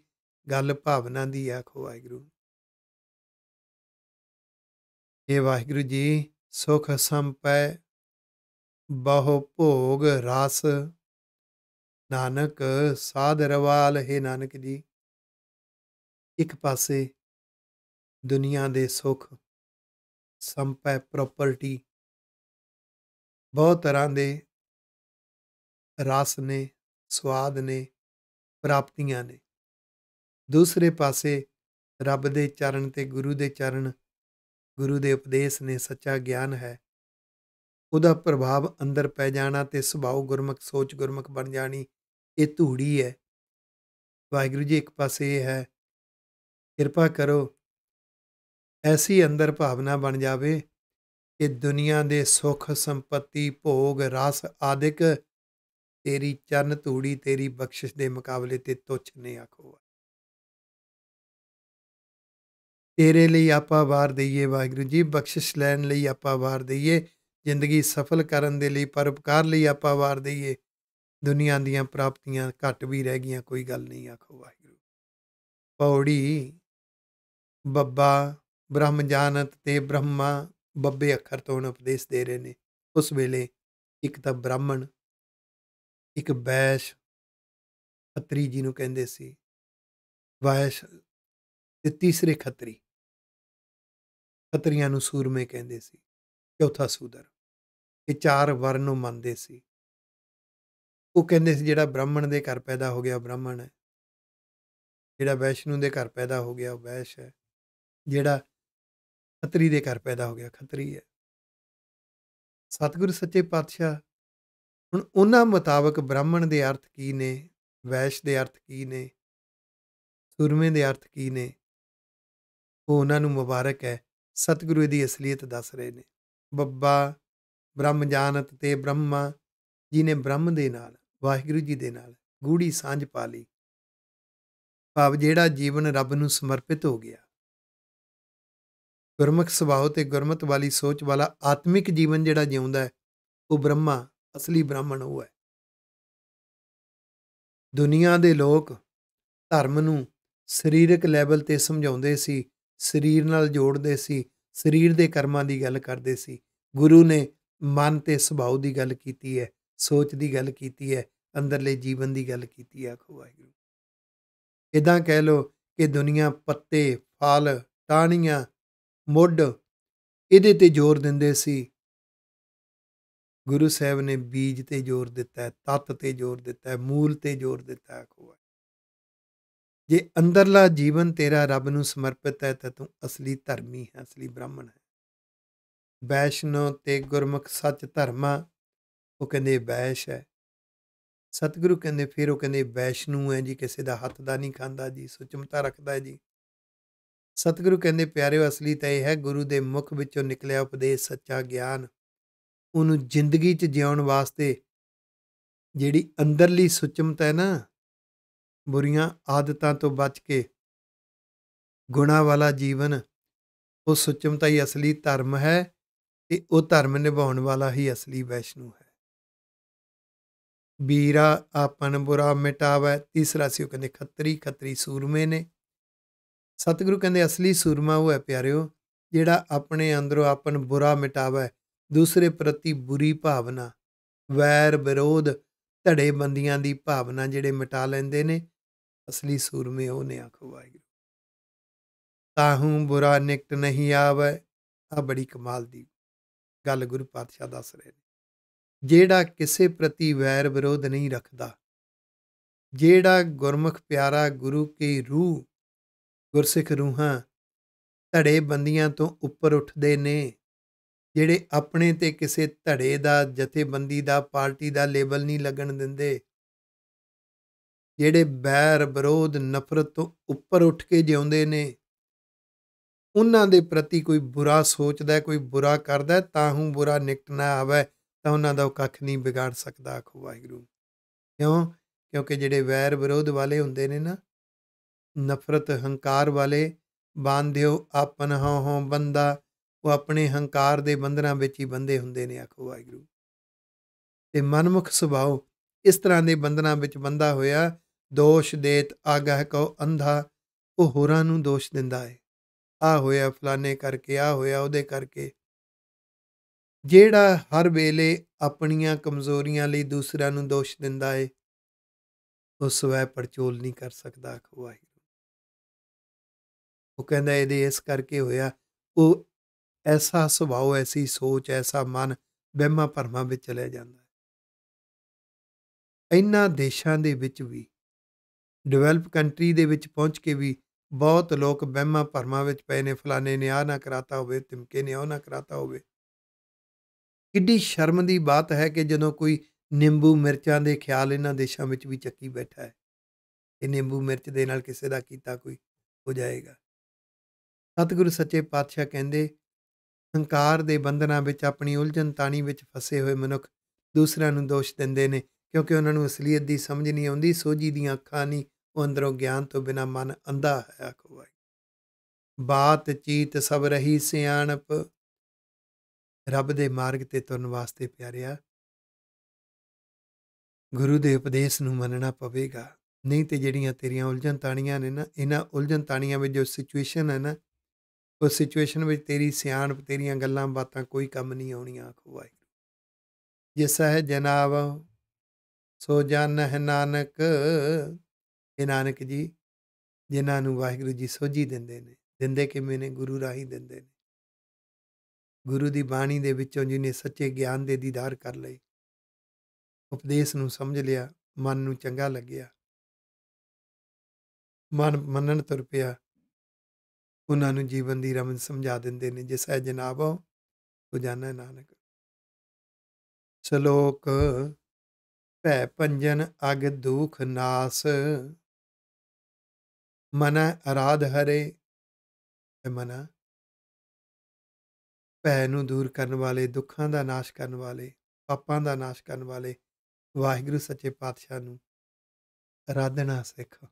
ਗੱਲ ਭਾਵਨਾ ਦੀ ਆਖੋ ਵਾਹਿਗੁਰੂ ਇਹ ਵਾਹਿਗੁਰੂ ਜੀ ਸੁਖ ਸੰਪੈ ਬਹੁ ਭੋਗ ਰਸ ਨਾਨਕ ਸਾਧ ਰਵਾਲ ਹੈ ਨਾਨਕ ਜੀ ਇੱਕ ਪਾਸੇ ਦੁਨੀਆ ਦੇ ਸੁਖ ਸੰਪੈ ਪ੍ਰਾਪਰਟੀ ਬਹੁਤ ਤਰ੍ਹਾਂ ਦੇ ਰਸ ਨੇ ਸਵਾਦ ਨੇ ਪ੍ਰਾਪਤੀਆਂ ਨੇ ਦੂਸਰੇ ਪਾਸੇ ਰੱਬ ਦੇ ਚਰਨ ਤੇ ਗੁਰੂ ਦੇ ਚਰਨ ਗੁਰੂ ਦੇ ਉਪਦੇਸ਼ ਨੇ ਸੱਚਾ ਗਿਆਨ ਹੈ ਉਹਦਾ ਪ੍ਰਭਾਵ ਅੰਦਰ ਪੈ ਜਾਣਾ ਤੇ ਸੁਭਾਅ ਗੁਰਮਖ ਸੋਚ ਗੁਰਮਖ ਬਣ ਜਾਣੀ ਇਹ ਧੂੜੀ ਹੈ ਵਾਹਿਗੁਰੂ ਜੀ ਇੱਕ ਪਾਸੇ ਇਹ ਹੈ ਕਿਰਪਾ ਕਰੋ ਐਸੀ ਅੰਦਰ ਭਾਵਨਾ ਬਣ ਜਾਵੇ ਕਿ ਦੁਨੀਆ ਦੇ ਸੁੱਖ ਸੰਪਤੀ ਭੋਗ ਰਸ ਆਦਿਕ ਤੇਰੀ ਚਰਨ ਤੂੜੀ ਤੇਰੀ ਬਖਸ਼ਿਸ਼ ਦੇ ਮੁਕਾਬਲੇ ਤੇ ਤੁੱਛ ਨੇ ਆਖੋ ਤੇਰੇ ਲਈ ਆਪਾਂ ਵਾਰ ਦਈਏ ਵਾਹਿਗੁਰੂ ਜੀ ਬਖਸ਼ਿਸ਼ ਲੈਣ ਲਈ ਆਪਾਂ ਵਾਰ ਦਈਏ ਜ਼ਿੰਦਗੀ ਸਫਲ ਕਰਨ ਦੇ ਲਈ ਪਰਉਪਕਾਰ ਲਈ ਆਪਾਂ ਵਾਰ ਦਈਏ ਦੁਨੀਆਂ ਦੀਆਂ ਪ੍ਰਾਪਤੀਆਂ ਘੱਟ ਵੀ ਰਹਿ ਗਈਆਂ ਕੋਈ ਗੱਲ ਨਹੀਂ ਆਖੋ ਵਾਹਿਗੁਰੂ ਪੌੜੀ ਬੱਬਾ ਬ੍ਰਹਮ ਜਾਨਤ ਤੇ ਬ੍ਰਹਮਾ ਬੱਬੇ ਅੱਖਰ ਤੋਂ ਉਪਦੇਸ਼ ਦੇ ਰਹੇ ਨੇ ਉਸ ਵੇਲੇ ਇੱਕ ਤਾਂ ਬ੍ਰਾਹਮਣ ਇੱਕ ਬੈਸ਼ ਖੱਤਰੀ ਜੀ ਨੂੰ ਕਹਿੰਦੇ ਸੀ ਵਾਇਸ਼ ਤੇ ਤੀਸਰੇ ਖੱਤਰੀ ਖੱਤਰੀਆਂ ਨੂੰ ਸੂਰਮੇ ਕਹਿੰਦੇ ਸੀ ਚੌਥਾ ਸੂਦਰ ਇਹ ਚਾਰ ਵਰਨ ਨੂੰ ਮੰਨਦੇ ਸੀ ਉਹ ਕਹਿੰਦੇ ਸੀ ਜਿਹੜਾ ਬ੍ਰਾਹਮਣ ਦੇ ਘਰ ਪੈਦਾ ਹੋ ਗਿਆ ਬ੍ਰਾਹਮਣ ਹੈ ਜਿਹੜਾ ਵੈਸ਼ਨੂ ਦੇ ਘਰ ਪੈਦਾ ਹੋ ਗਿਆ ਉਹ ਵੈਸ਼ ਹੈ ਜਿਹੜਾ ਖੱਤਰੀ ਦੇ ਘਰ ਪੈਦਾ ਹੋ ਗਿਆ ਖੱਤਰੀ ਹੈ ਸਤਿਗੁਰੂ ਸੱਚੇ ਪਾਤਸ਼ਾਹ ਹੁਣ ਉਹਨਾਂ ਮੁਤਾਬਕ ਬ੍ਰਾਹਮਣ ਦੇ ਅਰਥ ਕੀ ਨੇ ਵੈਸ਼ ਦੇ ਅਰਥ ਕੀ ਨੇ ਸੁਰਮੇ ਦੇ ਅਰਥ ਕੀ ਨੇ ਉਹ ਉਹਨਾਂ ਨੂੰ ਮੁਬਾਰਕ ਹੈ ਸਤਿਗੁਰੂ ਦੀ ਅਸਲੀਅਤ ਦੱਸ ਰਹੇ ਨੇ ਬੱਬਾ ਬ੍ਰਹਮ ਜਾਨਤ ਤੇ ਬ੍ਰਹਮਾ ਜੀ ਨੇ ਬ੍ਰਹਮ ਦੇ ਨਾਲ ਵਾਹਿਗੁਰੂ ਜੀ ਦੇ ਨਾਲ ਗੂੜੀ ਸਾਂਝ ਪਾ ਲਈ ਭਾਵ ਜਿਹੜਾ ਜੀਵਨ ਰੱਬ ਨੂੰ ਸਮਰਪਿਤ ਹੋ ਗਿਆ ਗੁਰਮਖ ਸੁਭਾਅ ਤੇ ਗੁਰਮਤ ਵਾਲੀ ਸੋਚ ਵਾਲਾ ਆਤਮਿਕ ਜੀਵਨ ਜਿਹੜਾ ਜਿਉਂਦਾ ਹੈ ਉਹ ਬ੍ਰਹਮਾ ਅਸਲੀ ਬ੍ਰਾਹਮਣ ਉਹ ਹੈ ਦੁਨੀਆ ਦੇ ਲੋਕ ਧਰਮ ਨੂੰ ਸਰੀਰਕ ਲੈਵਲ ਤੇ ਸਮਝਾਉਂਦੇ ਸੀ ਸਰੀਰ ਨਾਲ ਜੋੜਦੇ ਸੀ ਸਰੀਰ ਦੇ ਕਰਮਾਂ ਦੀ ਗੱਲ ਕਰਦੇ ਸੀ ਗੁਰੂ ਨੇ ਮਨ ਤੇ ਸੁਭਾਅ ਦੀ ਗੱਲ ਕੀਤੀ ਹੈ ਸੋਚ ਦੀ ਗੱਲ ਕੀਤੀ ਹੈ ਅੰਦਰਲੇ ਜੀਵਨ ਦੀ ਗੱਲ ਕੀਤੀ ਹੈ ਆਖੋ ਵਾਹਿਗੁਰੂ ਇਦਾਂ ਕਹਿ ਲੋ ਕਿ ਦੁਨੀਆ ਪੱਤੇ ਫਲ ਟਾਹਣੀਆਂ ਮੁੱਢ ਇਹਦੇ ਤੇ ਜ਼ੋਰ ਦਿੰਦੇ ਸੀ ਗੁਰੂ ਸਾਹਿਬ ਨੇ ਬੀਜ ਤੇ ਜ਼ੋਰ ਦਿੱਤਾ ਤਤ ਤੇ ਜ਼ੋਰ ਦਿੱਤਾ ਮੂਲ ਤੇ ਜ਼ੋਰ ਦਿੱਤਾ ਹੈ ਖੋਆ ਜੇ ਅੰਦਰਲਾ ਜੀਵਨ ਤੇਰਾ ਰੱਬ ਨੂੰ ਸਮਰਪਿਤ ਹੈ ਤਾਂ ਤੂੰ ਅਸਲੀ ਧਰਮੀ ਹੈ ਅਸਲੀ ਬ੍ਰਾਹਮਣ ਹੈ ਵੈਸ਼ਨੋ ਤੇ ਗੁਰਮੁਖ ਸੱਚ ਧਰਮਾ ਉਹ ਕਹਿੰਦੇ ਵੈਸ਼ ਹੈ ਸਤਿਗੁਰੂ ਕਹਿੰਦੇ ਫਿਰ ਉਹ ਕਹਿੰਦੇ ਵੈਸ਼ਨੂ ਹੈ ਜੀ ਕਿਸੇ ਦਾ ਹੱਥ ਦਾ ਨਹੀਂ ਖਾਂਦਾ ਜੀ ਸੁਚਮਤਾ ਰੱਖਦਾ ਹੈ ਜੀ ਸਤਿਗੁਰੂ ਕਹਿੰਦੇ ਪਿਆਰਿਓ ਅਸਲੀ ਤਾਂ ਇਹ ਹੈ ਗੁਰੂ ਦੇ ਮੁਖ ਵਿੱਚੋਂ ਨਿਕਲਿਆ ਉਪਦੇਸ਼ ਸੱਚਾ ਗਿਆਨ ਉਹਨੂੰ ਜ਼ਿੰਦਗੀ 'ਚ ਜਿਉਣ ਵਾਸਤੇ ਜਿਹੜੀ ਅੰਦਰਲੀ ਸੁਚਮਤਾ ਹੈ ਨਾ ਬੁਰੀਆਂ ਆਦਤਾਂ ਤੋਂ ਬਚ ਕੇ ਗੁਣਾ ਵਾਲਾ ਜੀਵਨ ਉਹ ਸੁਚਮਤਾ ਹੀ ਅਸਲੀ ਧਰਮ ਹੈ ਤੇ ਉਹ ਧਰਮ ਨਿਭਾਉਣ ਵਾਲਾ ਹੀ ਅਸਲੀ ਵੈਸ਼ਨੂ ਹੈ ਬੀਰਾ ਆਪਨ ਬੁਰਾ ਮਿਟਾਵੇ ਤੀਸਰਾ ਸਿਉ ਕਹਿੰਦੇ ਖੱਤਰੀ ਖੱਤਰੀ ਸੂਰਮੇ ਨੇ ਸਤਿਗੁਰੂ ਕਹਿੰਦੇ ਅਸਲੀ ਸੂਰਮਾ ਉਹ ਹੈ ਪਿਆਰਿਓ ਜਿਹੜਾ ਆਪਣੇ ਅੰਦਰੋਂ ਆਪਨ ਬੁਰਾ ਮਿਟਾਵੇ ਦੂਸਰੇ ਪ੍ਰਤੀ ਬੁਰੀ ਭਾਵਨਾ ਵੈਰ ਵਿਰੋਧ ਧੜੇ ਬੰਦੀਆਂ ਦੀ ਭਾਵਨਾ ਜਿਹੜੇ ਮਿਟਾ ਲੈਂਦੇ ਨੇ ਅਸਲੀ ਸੂਰਮੇ ਉਹ ਨੇ ਆਖੋ ਵਾਹਿਗੁਰੂ ਤਾਹੂ ਬੁਰਾ ਨਿਕਟ ਨਹੀਂ ਆਵੇ ਆ ਬੜੀ ਕਮਾਲ ਦੀ ਗੱਲ ਗੁਰੂ ਪਾਤਸ਼ਾਹ ਦੱਸ ਰਹੇ ਨੇ ਜਿਹੜਾ ਕਿਸੇ ਪ੍ਰਤੀ ਵੈਰ ਵਿਰੋਧ ਨਹੀਂ ਰੱਖਦਾ ਜਿਹੜਾ ਗੁਰਮੁਖ ਪਿਆਰਾ ਗੁਰੂ ਕੀ ਰੂਹ ਗੁਰਸਿੱਖ ਰੂਹਾਂ ਧੜੇ ਬੰਦੀਆਂ ਤੋਂ ਉੱਪਰ ਉੱਠਦੇ ਨੇ ਜਿਹੜੇ ਆਪਣੇ ਤੇ ਕਿਸੇ ਧੜੇ ਦਾ ਜਥੇਬੰਦੀ ਦਾ ਪਾਰਟੀ ਦਾ ਲੇਬਲ ਨਹੀਂ ਲੱਗਣ ਦਿੰਦੇ ਜਿਹੜੇ ਬੈਰ ਵਿਰੋਧ ਨਫ਼ਰਤ ਤੋਂ ਉੱਪਰ ਉੱਠ ਕੇ ਜਿਉਂਦੇ ਨੇ ਉਹਨਾਂ ਦੇ ਪ੍ਰਤੀ ਕੋਈ ਬੁਰਾ ਸੋਚਦਾ ਕੋਈ ਬੁਰਾ ਕਰਦਾ ਤਾਂ ਹੂੰ ਬੁਰਾ ਨਿਕਟਣਾ ਆਵੇ ਤਾਂ ਉਹਨਾਂ ਦਾ ਕੱਖ ਨਹੀਂ ਵਿਗਾੜ ਸਕਦਾ ਆਖੋ ਵਾਹਿਗੁਰੂ ਕਿਉਂ ਕਿਉਂਕਿ ਜਿਹੜੇ ਵੈਰ ਵਿਰੋਧ ਵਾਲੇ ਹੁੰਦੇ ਨੇ ਨਾ ਨਫ਼ਰਤ ਹੰਕਾਰ ਵਾਲੇ ਬਾਂਧਿਓ ਆਪਨ ਹਉ ਹਉ ਬੰਦਾ ਉਹ ਆਪਣੇ ਹੰਕਾਰ ਦੇ ਬੰਧਨਾਂ ਵਿੱਚ ਹੀ ਬੰਦੇ ਹੁੰਦੇ ਨੇ ਆਖੋ ਵਾਹਿਗੁਰੂ ਤੇ ਮਨਮੁਖ ਸੁਭਾਅ ਇਸ ਤਰ੍ਹਾਂ ਦੇ ਬੰਧਨਾਂ ਵਿੱਚ ਬੰਦਾ ਹੋਇਆ ਦੋਸ਼ ਦੇਤ ਆਗਹ ਕੋ ਅੰਧਾ ਉਹ ਹੋਰਾਂ ਨੂੰ ਦੋਸ਼ ਦਿੰਦਾ ਹੈ ਆ ਹੋਇਆ ਫਲਾਣੇ ਕਰਕੇ ਆ ਹੋਇਆ ਉਹਦੇ ਕਰਕੇ ਜਿਹੜਾ ਹਰ ਵੇਲੇ ਆਪਣੀਆਂ ਕਮਜ਼ੋਰੀਆਂ ਲਈ ਦੂਸਰਿਆਂ ਨੂੰ ਦੋਸ਼ ਦਿੰਦਾ ਹੈ ਉਹ ਸਵੈ ਪਰਚੋਲ ਨਹੀਂ ਕਰ ਸਕਦਾ ਖਵਾਹੀ ਉਹ ਕਹਿੰਦਾ ਇਹਦੇ ਇਸ ਕਰਕੇ ਹੋਇਆ ਉਹ ਐਸਾ ਸੁਭਾਅ ਐਸੀ ਸੋਚ ਐਸਾ ਮਨ ਵਹਿਮਾਂ ਭਰਮਾਂ ਵਿੱਚ ਚਲੇ ਜਾਂਦਾ ਹੈ ਇਨ੍ਹਾਂ ਦੇਸ਼ਾਂ ਦੇ ਵਿੱਚ ਵੀ ਡਿਵੈਲਪ ਕੰਟਰੀ ਦੇ ਵਿੱਚ ਪਹੁੰਚ ਕੇ ਵੀ ਬਹੁਤ ਲੋਕ ਵਹਿਮਾਂ ਭਰਮਾਂ ਵਿੱਚ ਪਏ ਨੇ ਫਲਾਣੇ ਨੇ ਆ ਨਾ ਕਰਾਤਾ ਹੋਵੇ ਤਿਮਕੇ ਨੇ ਉਹ ਨਾ ਕਰਾਤਾ ਹੋਵੇ ਕਿੱਡੀ ਸ਼ਰਮ ਦੀ ਬਾਤ ਹੈ ਕਿ ਜਦੋਂ ਕੋਈ ਨਿੰਬੂ ਮਿਰਚਾਂ ਦੇ ਖਿਆਲ ਇਹਨਾਂ ਦੇਸ਼ਾਂ ਵਿੱਚ ਵੀ ਚੱਕੀ ਬੈਠਾ ਹੈ ਇਹ ਨਿੰਬੂ ਮਿਰਚ ਦੇ ਨਾਲ ਕਿਸੇ ਦਾ ਕੀਤਾ ਕੋਈ ਹੋ ਜਾਏਗਾ ਸਤਿਗੁਰੂ ਸੱਚੇ ਪਾਤਸ਼ਾਹ ਕਹਿੰਦੇ ਹੰਕਾਰ ਦੇ ਬੰਧਨਾਂ ਵਿੱਚ ਆਪਣੀ ਉਲਝਣ ਤਾਣੀ ਵਿੱਚ ਫਸੇ ਹੋਏ ਮਨੁੱਖ ਦੂਸਰਿਆਂ ਨੂੰ ਦੋਸ਼ ਦਿੰਦੇ ਨੇ ਕਿਉਂਕਿ ਉਹਨਾਂ ਨੂੰ ਅਸਲੀਅਤ ਦੀ ਸਮਝ ਨਹੀਂ ਆਉਂਦੀ ਸੋਝੀ ਦੀਆਂ ਅੱਖਾਂ ਨਹੀਂ ਉਹ ਅੰਦਰੋਂ ਗਿਆਨ ਤੋਂ ਬਿਨਾ ਮਨ ਅੰਧਾ ਹੈ ਆਖਵਾਈ ਬਾਤ ਚੀਤ ਸਭ ਰਹੀ ਸਿਆਣਪ ਰੱਬ ਦੇ ਮਾਰਗ ਤੇ ਤੁਰਨ ਵਾਸਤੇ ਪਿਆਰਿਆ ਗੁਰੂ ਦੇ ਉਪਦੇਸ਼ ਨੂੰ ਮੰਨਣਾ ਪਵੇਗਾ ਨਹੀਂ ਤੇ ਜਿਹੜੀਆਂ ਤੇਰੀਆਂ ਉਲਝਣ ਤਾਣੀਆਂ ਨੇ ਨਾ ਇਹਨਾਂ ਉਲਝਣ ਤਾਣੀਆਂ ਵਿੱਚ ਜੋ ਸਿਚੁਏਸ਼ਨ ਹੈ ਨਾ ਉਸ ਸਿਚੁਏਸ਼ਨ ਵਿੱਚ ਤੇਰੀ ਸਿਆਣਪ ਤੇਰੀਆਂ ਗੱਲਾਂ ਬਾਤਾਂ ਕੋਈ ਕੰਮ ਨਹੀਂ ਆਉਣੀਆਂ ਆਖੋ ਵਾਹਿਗੁਰੂ ਜਿਸਾ ਹੈ ਜਨਾਬ ਸੋ ਜਨ ਹੈ ਨਾਨਕ ਇਹ ਨਾਨਕ ਜੀ ਜਿਨ੍ਹਾਂ ਨੂੰ ਵਾਹਿਗੁਰੂ ਜੀ ਸੋਝੀ ਦਿੰਦੇ ਨੇ ਦਿੰਦੇ ਕਿਵੇਂ ਨੇ ਗੁਰੂ ਰਾਹੀਂ ਦਿੰਦੇ ਨੇ ਗੁਰੂ ਦੀ ਬਾਣੀ ਦੇ ਵਿੱਚੋਂ ਜਿਨੇ ਸੱਚੇ ਗਿਆਨ ਦੇ ਦੀਦਾਰ ਕਰ ਲਏ ਉਪਦੇਸ਼ ਨੂੰ ਸਮਝ ਲਿਆ ਮਨ ਨੂੰ ਚੰਗਾ ਲੱਗਿਆ ਮਨ ਮੰਨਣ ਤੁਰ ਪਿਆ ਉਹਨਾਂ ਨੂੰ ਜੀਵਨ ਦੀ ਰਮਨ ਸਮਝਾ ਦਿੰਦੇ ਨੇ ਜਿਸ ਹੈ ਜਨਾਬੋ ਜਾਣੈ ਨਾਨਕ ਸ਼ਲੋਕ ਭੈ ਪੰਜਨ ਅਗ ਦੁਖ ਨਾਸ ਮਨ ਅਰਾਧ ਹਰੇ ਤੇ ਮਨ ਭੈ ਨੂੰ ਦੂਰ ਕਰਨ ਵਾਲੇ ਦੁੱਖਾਂ ਦਾ ਨਾਸ਼ ਕਰਨ ਵਾਲੇ ਪਾਪਾਂ ਦਾ ਨਾਸ਼ ਕਰਨ ਵਾਲੇ ਵਾਹਿਗੁਰੂ ਸੱਚੇ ਪਾਤਸ਼ਾਹ ਨੂੰ ਅਰਾਧਨਾ ਸਿੱਖ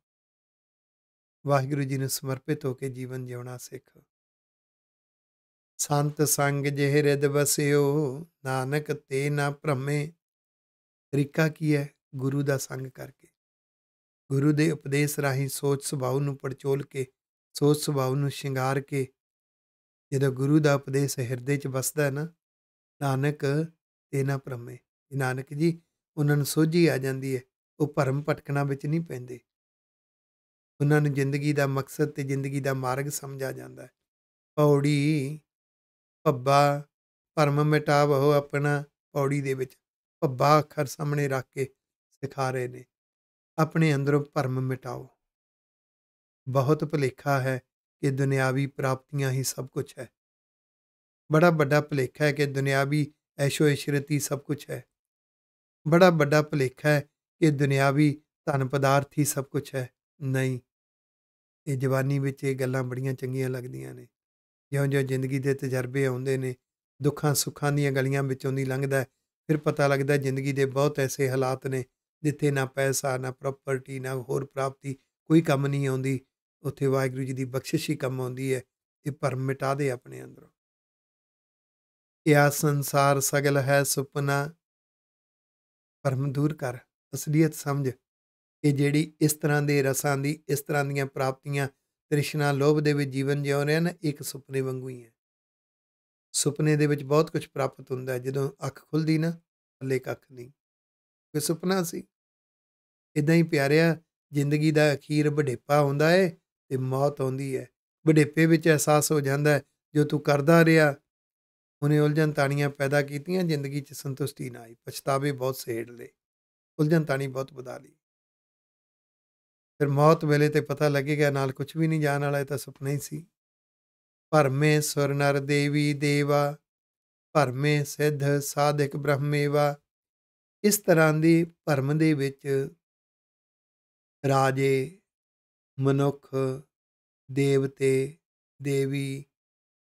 ਵਾਹਿਗੁਰੂ ਜੀ ਨੂੰ ਸਮਰਪਿਤ ਹੋ ਕੇ ਜੀਵਨ ਜਿਉਣਾ ਸਿੱਖ ਸੰਤ ਸੰਗ ਜਿਹੇ ਰਿਦ ਵਸਿਓ ਨਾਨਕ ਤੇ ਨਾ ਭ੍ਰਮੇ ਤਰੀਕਾ ਕੀ ਹੈ ਗੁਰੂ ਦਾ ਸੰਗ ਕਰਕੇ ਗੁਰੂ ਦੇ ਉਪਦੇਸ਼ ਰਾਹੀਂ ਸੋਚ ਸੁਭਾਅ ਨੂੰ ਪਰਚੋਲ ਕੇ ਸੋਚ ਸੁਭਾਅ ਨੂੰ ਸ਼ਿੰਗਾਰ ਕੇ ਜਦੋਂ ਗੁਰੂ ਦਾ ਉਪਦੇਸ਼ ਹਿਰਦੇ 'ਚ ਵਸਦਾ ਹੈ ਨਾ ਨਾਨਕ ਤੇ ਨਾ ਭ੍ਰਮੇ ਨਾਨਕ ਜੀ ਉਹਨਾਂ ਨੂੰ ਸੋਝੀ ਆ ਜਾਂਦੀ ਹੈ ਉਹ ਭਰਮ ਭਟਕਣਾ ਵਿੱਚ ਨਹੀਂ ਪੈਂਦੇ ਉਹਨਾਂ ਨੂੰ ਜ਼ਿੰਦਗੀ ਦਾ ਮਕਸਦ ਤੇ ਜ਼ਿੰਦਗੀ ਦਾ ਮਾਰਗ ਸਮਝਾ ਜਾਂਦਾ ਹੈ ਪੌੜੀ ਪੱਬਾ ਮਿਟਾਵ ਹੋ ਆਪਣਾ ਪੌੜੀ ਦੇ ਵਿੱਚ ਪੱਬਾ ਅੱਖਰ ਸਾਹਮਣੇ ਰੱਖ ਕੇ ਸਿਖਾ ਰਹੇ ਨੇ ਆਪਣੇ ਅੰਦਰੋਂ ਪਰਮ ਮਿਟਾਓ ਬਹੁਤ ਭਲੇਖਾ ਹੈ ਕਿ ਦੁਨਿਆਵੀ ਪ੍ਰਾਪਤੀਆਂ ਹੀ ਸਭ ਕੁਝ ਹੈ ਬੜਾ ਵੱਡਾ ਭਲੇਖਾ ਹੈ ਕਿ ਦੁਨਿਆਵੀ ਐਸ਼ੋ ਇਸ਼ਰਤੀ ਸਭ ਕੁਝ ਹੈ ਬੜਾ ਵੱਡਾ ਭਲੇਖਾ ਹੈ ਕਿ ਦੁਨਿਆਵੀ ਧਨ ਪਦਾਰਥ ਹੀ ਸਭ ਕੁਝ ਹੈ ਨਹੀਂ ਇਹ ਜਵਾਨੀ ਵਿੱਚ ਇਹ ਗੱਲਾਂ ਬੜੀਆਂ ਚੰਗੀਆਂ ਲੱਗਦੀਆਂ ਨੇ ਜਿਉਂ-ਜਿਉਂ ਜ਼ਿੰਦਗੀ ਦੇ ਤਜਰਬੇ ਆਉਂਦੇ ਨੇ ਦੁੱਖਾਂ ਸੁੱਖਾਂ ਦੀਆਂ ਗਲੀਆਂ ਵਿੱਚੋਂ ਦੀ ਲੰਘਦਾ ਫਿਰ ਪਤਾ ਲੱਗਦਾ ਜ਼ਿੰਦਗੀ ਦੇ ਬਹੁਤ ਐਸੇ ਹਾਲਾਤ ਨੇ ਜਿੱਥੇ ਨਾ ਪੈਸਾ ਨਾ ਪ੍ਰਾਪਰਟੀ ਨਾ ਹੋਰ ਪ੍ਰਾਪਤੀ ਕੋਈ ਕੰਮ ਨਹੀਂ ਆਉਂਦੀ ਉੱਥੇ ਵਾਹਿਗੁਰੂ ਜੀ ਦੀ ਬਖਸ਼ਿਸ਼ ਹੀ ਕੰਮ ਆਉਂਦੀ ਹੈ ਇਹ ਭਰਮ ਮਿਟਾ ਦੇ ਆਪਣੇ ਅੰਦਰੋਂ ਇਹ ਸੰਸਾਰ ਸਗਲ ਹੈ ਸੁਪਨਾ ਪਰਮ ਦੂਰ ਕਰ ਅਸਲੀਅਤ ਸਮਝ ਕਿ ਜਿਹੜੀ ਇਸ ਤਰ੍ਹਾਂ ਦੇ ਰਸਾਂ ਦੀ ਇਸ ਤਰ੍ਹਾਂ ਦੀਆਂ ਪ੍ਰਾਪਤੀਆਂ ਤ੍ਰਿਸ਼ਨਾ ਲੋਭ ਦੇ ਵਿੱਚ ਜੀਵਨ ਜਿਉ ਰਹੇ ਹਨ ਇੱਕ ਸੁਪਨੇ ਵਾਂਗੂ ਹੀ ਹੈ ਸੁਪਨੇ ਦੇ ਵਿੱਚ ਬਹੁਤ ਕੁਝ ਪ੍ਰਾਪਤ ਹੁੰਦਾ ਜਦੋਂ ਅੱਖ ਖੁੱਲਦੀ ਨਾ ਥੱਲੇ ਕੱਖ ਨਹੀਂ ਕਿ ਸੁਪਨਾ ਸੀ ਇਦਾਂ ਹੀ ਪਿਆਰਿਆ ਜ਼ਿੰਦਗੀ ਦਾ ਅਖੀਰ ਬਡੇਪਾ ਹੁੰਦਾ ਹੈ ਤੇ ਮੌਤ ਆਉਂਦੀ ਹੈ ਬਡੇਪੇ ਵਿੱਚ ਅਹਿਸਾਸ ਹੋ ਜਾਂਦਾ ਜੋ ਤੂੰ ਕਰਦਾ ਰਿਹਾ ਉਹਨੇ ਉਲਝਣ ਤਾਣੀਆਂ ਪੈਦਾ ਕੀਤੀਆਂ ਜ਼ਿੰਦਗੀ 'ਚ ਸੰਤੁਸ਼ਟੀ ਨਾ ਆਈ ਪਛਤਾਵੇ ਬਹੁਤ ਸੇੜ ਲੇ ਉਲਝਣ ਤਾਣੀ ਬਹੁਤ ਵਧਾ ਲਈ ਫਿਰ ਮੌਤ ਵੇਲੇ ਤੇ ਪਤਾ ਲੱਗੇਗਾ ਨਾਲ ਕੁਝ ਵੀ ਨਹੀਂ ਜਾਣ ਵਾਲਾ ਇਹ ਤਾਂ ਸੁਪਨਾ ਹੀ ਸੀ ਭਰਮੇ ਸੁਰ ਨਰ ਦੇਵੀ ਦੇਵਾ ਭਰਮੇ ਸਿੱਧ ਸਾਧਿਕ ਬ੍ਰਹਮੇਵਾ ਇਸ ਤਰ੍ਹਾਂ ਦੀ ਭਰਮ ਦੇ ਵਿੱਚ ਰਾਜੇ ਮਨੁੱਖ ਦੇਵਤੇ ਦੇਵੀ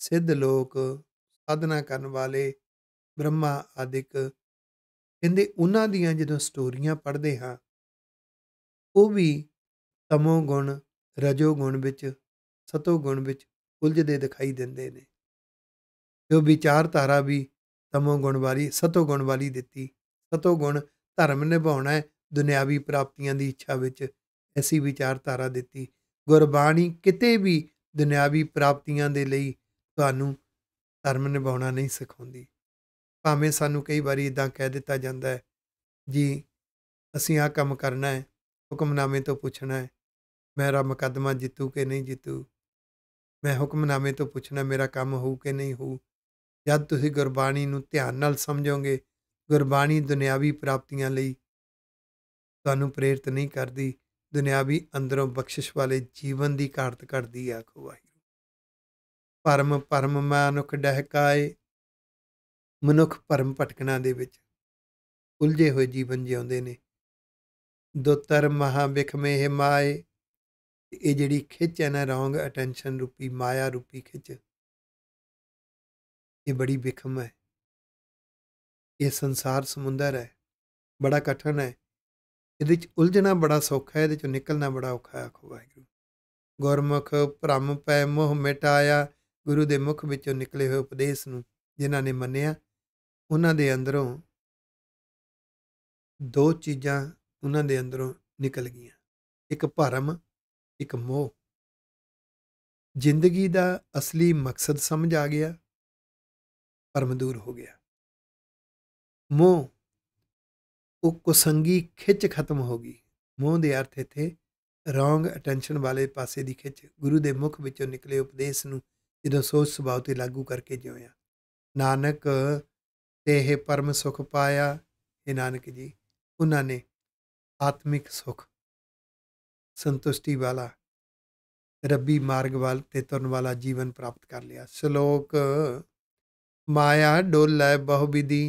ਸਿੱਧ ਲੋਕ ਸਾਧਨਾ ਕਰਨ ਵਾਲੇ ਬ੍ਰਹਮਾ ਆਦਿਕ ਕਹਿੰਦੇ ਉਹਨਾਂ ਦੀਆਂ ਜਦੋਂ ਸਟੋਰੀਆਂ ਪੜ੍ਹਦੇ ਹਾਂ ਉਹ ਵੀ ਤਮੋ ਗੁਣ ਰਜੋ ਗੁਣ ਵਿੱਚ ਸਤੋ ਗੁਣ ਵਿੱਚ ਉਲਝਦੇ ਦਿਖਾਈ ਦਿੰਦੇ ਨੇ ਜੋ ਵਿਚਾਰ ਧਾਰਾ ਵੀ ਤਮੋ ਗੁਣ ਵਾਲੀ ਸਤੋ ਗੁਣ ਵਾਲੀ ਦਿੱਤੀ ਸਤੋ ਗੁਣ ਧਰਮ ਨਿਭਾਉਣਾ ਹੈ ਦੁਨਿਆਵੀ ਪ੍ਰਾਪਤੀਆਂ ਦੀ ਇੱਛਾ ਵਿੱਚ ਐਸੀ ਵਿਚਾਰ ਧਾਰਾ ਦਿੱਤੀ ਗੁਰਬਾਣੀ ਕਿਤੇ ਵੀ ਦੁਨਿਆਵੀ ਪ੍ਰਾਪਤੀਆਂ ਦੇ ਲਈ ਤੁਹਾਨੂੰ ਧਰਮ ਨਿਭਾਉਣਾ ਨਹੀਂ ਸਿਖਾਉਂਦੀ ਭਾਵੇਂ ਸਾਨੂੰ ਕਈ ਵਾਰੀ ਇਦਾਂ ਕਹਿ ਦਿੱਤਾ ਜਾਂਦਾ ਹੈ ਜੀ ਅਸੀਂ ਆ ਕੰਮ ਕਰਨਾ ਹੈ ਹੁਕਮਨਾਮੇ ਤੋਂ ਪੁੱਛਣਾ ਹੈ ਮੇਰਾ ਮੁਕੱਦਮਾ ਜਿੱਤੂ ਕਿ ਨਹੀਂ ਜਿੱਤੂ ਮੈਂ ਹੁਕਮਨਾਮੇ ਤੋਂ ਪੁੱਛਣਾ ਮੇਰਾ ਕੰਮ ਹੋਊ ਕਿ ਨਹੀਂ ਹੋਊ ਜਦ ਤੁਸੀਂ ਗੁਰਬਾਣੀ ਨੂੰ ਧਿਆਨ ਨਾਲ ਸਮਝੋਗੇ ਗੁਰਬਾਣੀ ਦੁਨਿਆਵੀ ਪ੍ਰਾਪਤੀਆਂ ਲਈ ਤੁਹਾਨੂੰ ਪ੍ਰੇਰਿਤ ਨਹੀਂ ਕਰਦੀ ਦੁਨਿਆਵੀ ਅੰਦਰੋਂ ਬਖਸ਼ਿਸ਼ ਵਾਲੇ ਜੀਵਨ ਦੀ ਘਾਟ ਕਰਦੀ ਆਖੋ ਵਾਹਿਗੁਰੂ ਪਰਮ ਪਰਮ ਮਨੁੱਖ ਡਹਿਕਾਏ ਮਨੁੱਖ ਪਰਮ ਭਟਕਣਾ ਦੇ ਵਿੱਚ ਉਲਝੇ ਹੋਏ ਜੀਵਨ ਜਿਉਂਦੇ ਨੇ ਦੋਤਰ ਮਹਾ ਵਿਖਮੇ ਹਮਾਏ ਇਹ ਜਿਹੜੀ ਖਿੱਚ ਹੈ ਨਾ ਰੋਂਗ ਅਟੈਂਸ਼ਨ ਰੂਪੀ ਮਾਇਆ ਰੂਪੀ ਖਿੱਚ ਇਹ ਬੜੀ ਵਿਖਮ ਹੈ ਇਹ ਸੰਸਾਰ ਸਮੁੰਦਰ ਹੈ ਬੜਾ ਕਠਨ ਹੈ ਇਹਦੇ ਵਿੱਚ ਉਲਝਣਾ ਬੜਾ ਸੌਖਾ ਹੈ ਇਹਦੇ ਚੋਂ ਨਿਕਲਣਾ ਬੜਾ ਔਖਾ ਹੈ ਆਖੋ ਵਾਹਿਗੁਰੂ ਗੁਰਮੁਖ ਭ੍ਰਮ ਪੈ ਮੋਹ ਮਿਟਾਇਆ ਗੁਰੂ ਦੇ ਮੁਖ ਵਿੱਚੋਂ ਨਿਕਲੇ ਹੋਏ ਉਪਦੇਸ਼ ਨੂੰ ਜਿਨ੍ਹਾਂ ਨੇ ਮੰਨਿਆ ਉਹਨਾਂ ਦੇ ਅੰਦਰੋਂ ਦੋ ਚੀਜ਼ਾਂ ਉਹਨਾਂ ਦੇ ਅੰਦਰੋਂ ਨਿਕਲ ਗਈਆਂ ਇੱਕ ਭਰਮ ਇੱਕ ਮੋਹ ਜ਼ਿੰਦਗੀ ਦਾ ਅਸਲੀ ਮਕਸਦ ਸਮਝ ਆ ਗਿਆ ਪਰਮ ਦੂਰ ਹੋ ਗਿਆ ਮੋਹ ਉਹ ਕੁਸੰਗੀ ਖਿੱਚ ਖਤਮ ਹੋ ਗਈ ਮੋਹ ਦੇ ਅਰਥ ਇਥੇ ਰੋਂਗ ਅਟੈਂਸ਼ਨ ਵਾਲੇ ਪਾਸੇ ਦੀ ਖਿੱਚ ਗੁਰੂ ਦੇ ਮੁਖ ਵਿੱਚੋਂ ਨਿਕਲੇ ਉਪਦੇਸ਼ ਨੂੰ ਜਦੋਂ ਸੋਚ ਸੁਭਾਅ ਤੇ ਲਾਗੂ ਕਰਕੇ ਜਿਉਂਿਆ ਨਾਨਕ ਤੇ ਇਹ ਪਰਮ ਸੁਖ ਪਾਇਆ ਇਹ ਨਾਨਕ ਜੀ ਉਹਨਾਂ ਨੇ ਆਤਮਿਕ ਸੁਖ ਸੰਤੁਸ਼ਟੀ ਵਾਲਾ ਰੱਬੀ ਮਾਰਗ ਵੱਲ ਤੇ ਤੁਰਨ ਵਾਲਾ ਜੀਵਨ ਪ੍ਰਾਪਤ ਕਰ ਲਿਆ ਸ਼ਲੋਕ ਮਾਇਆ ਡੋਲੇ ਬਹੁਬਿਧੀ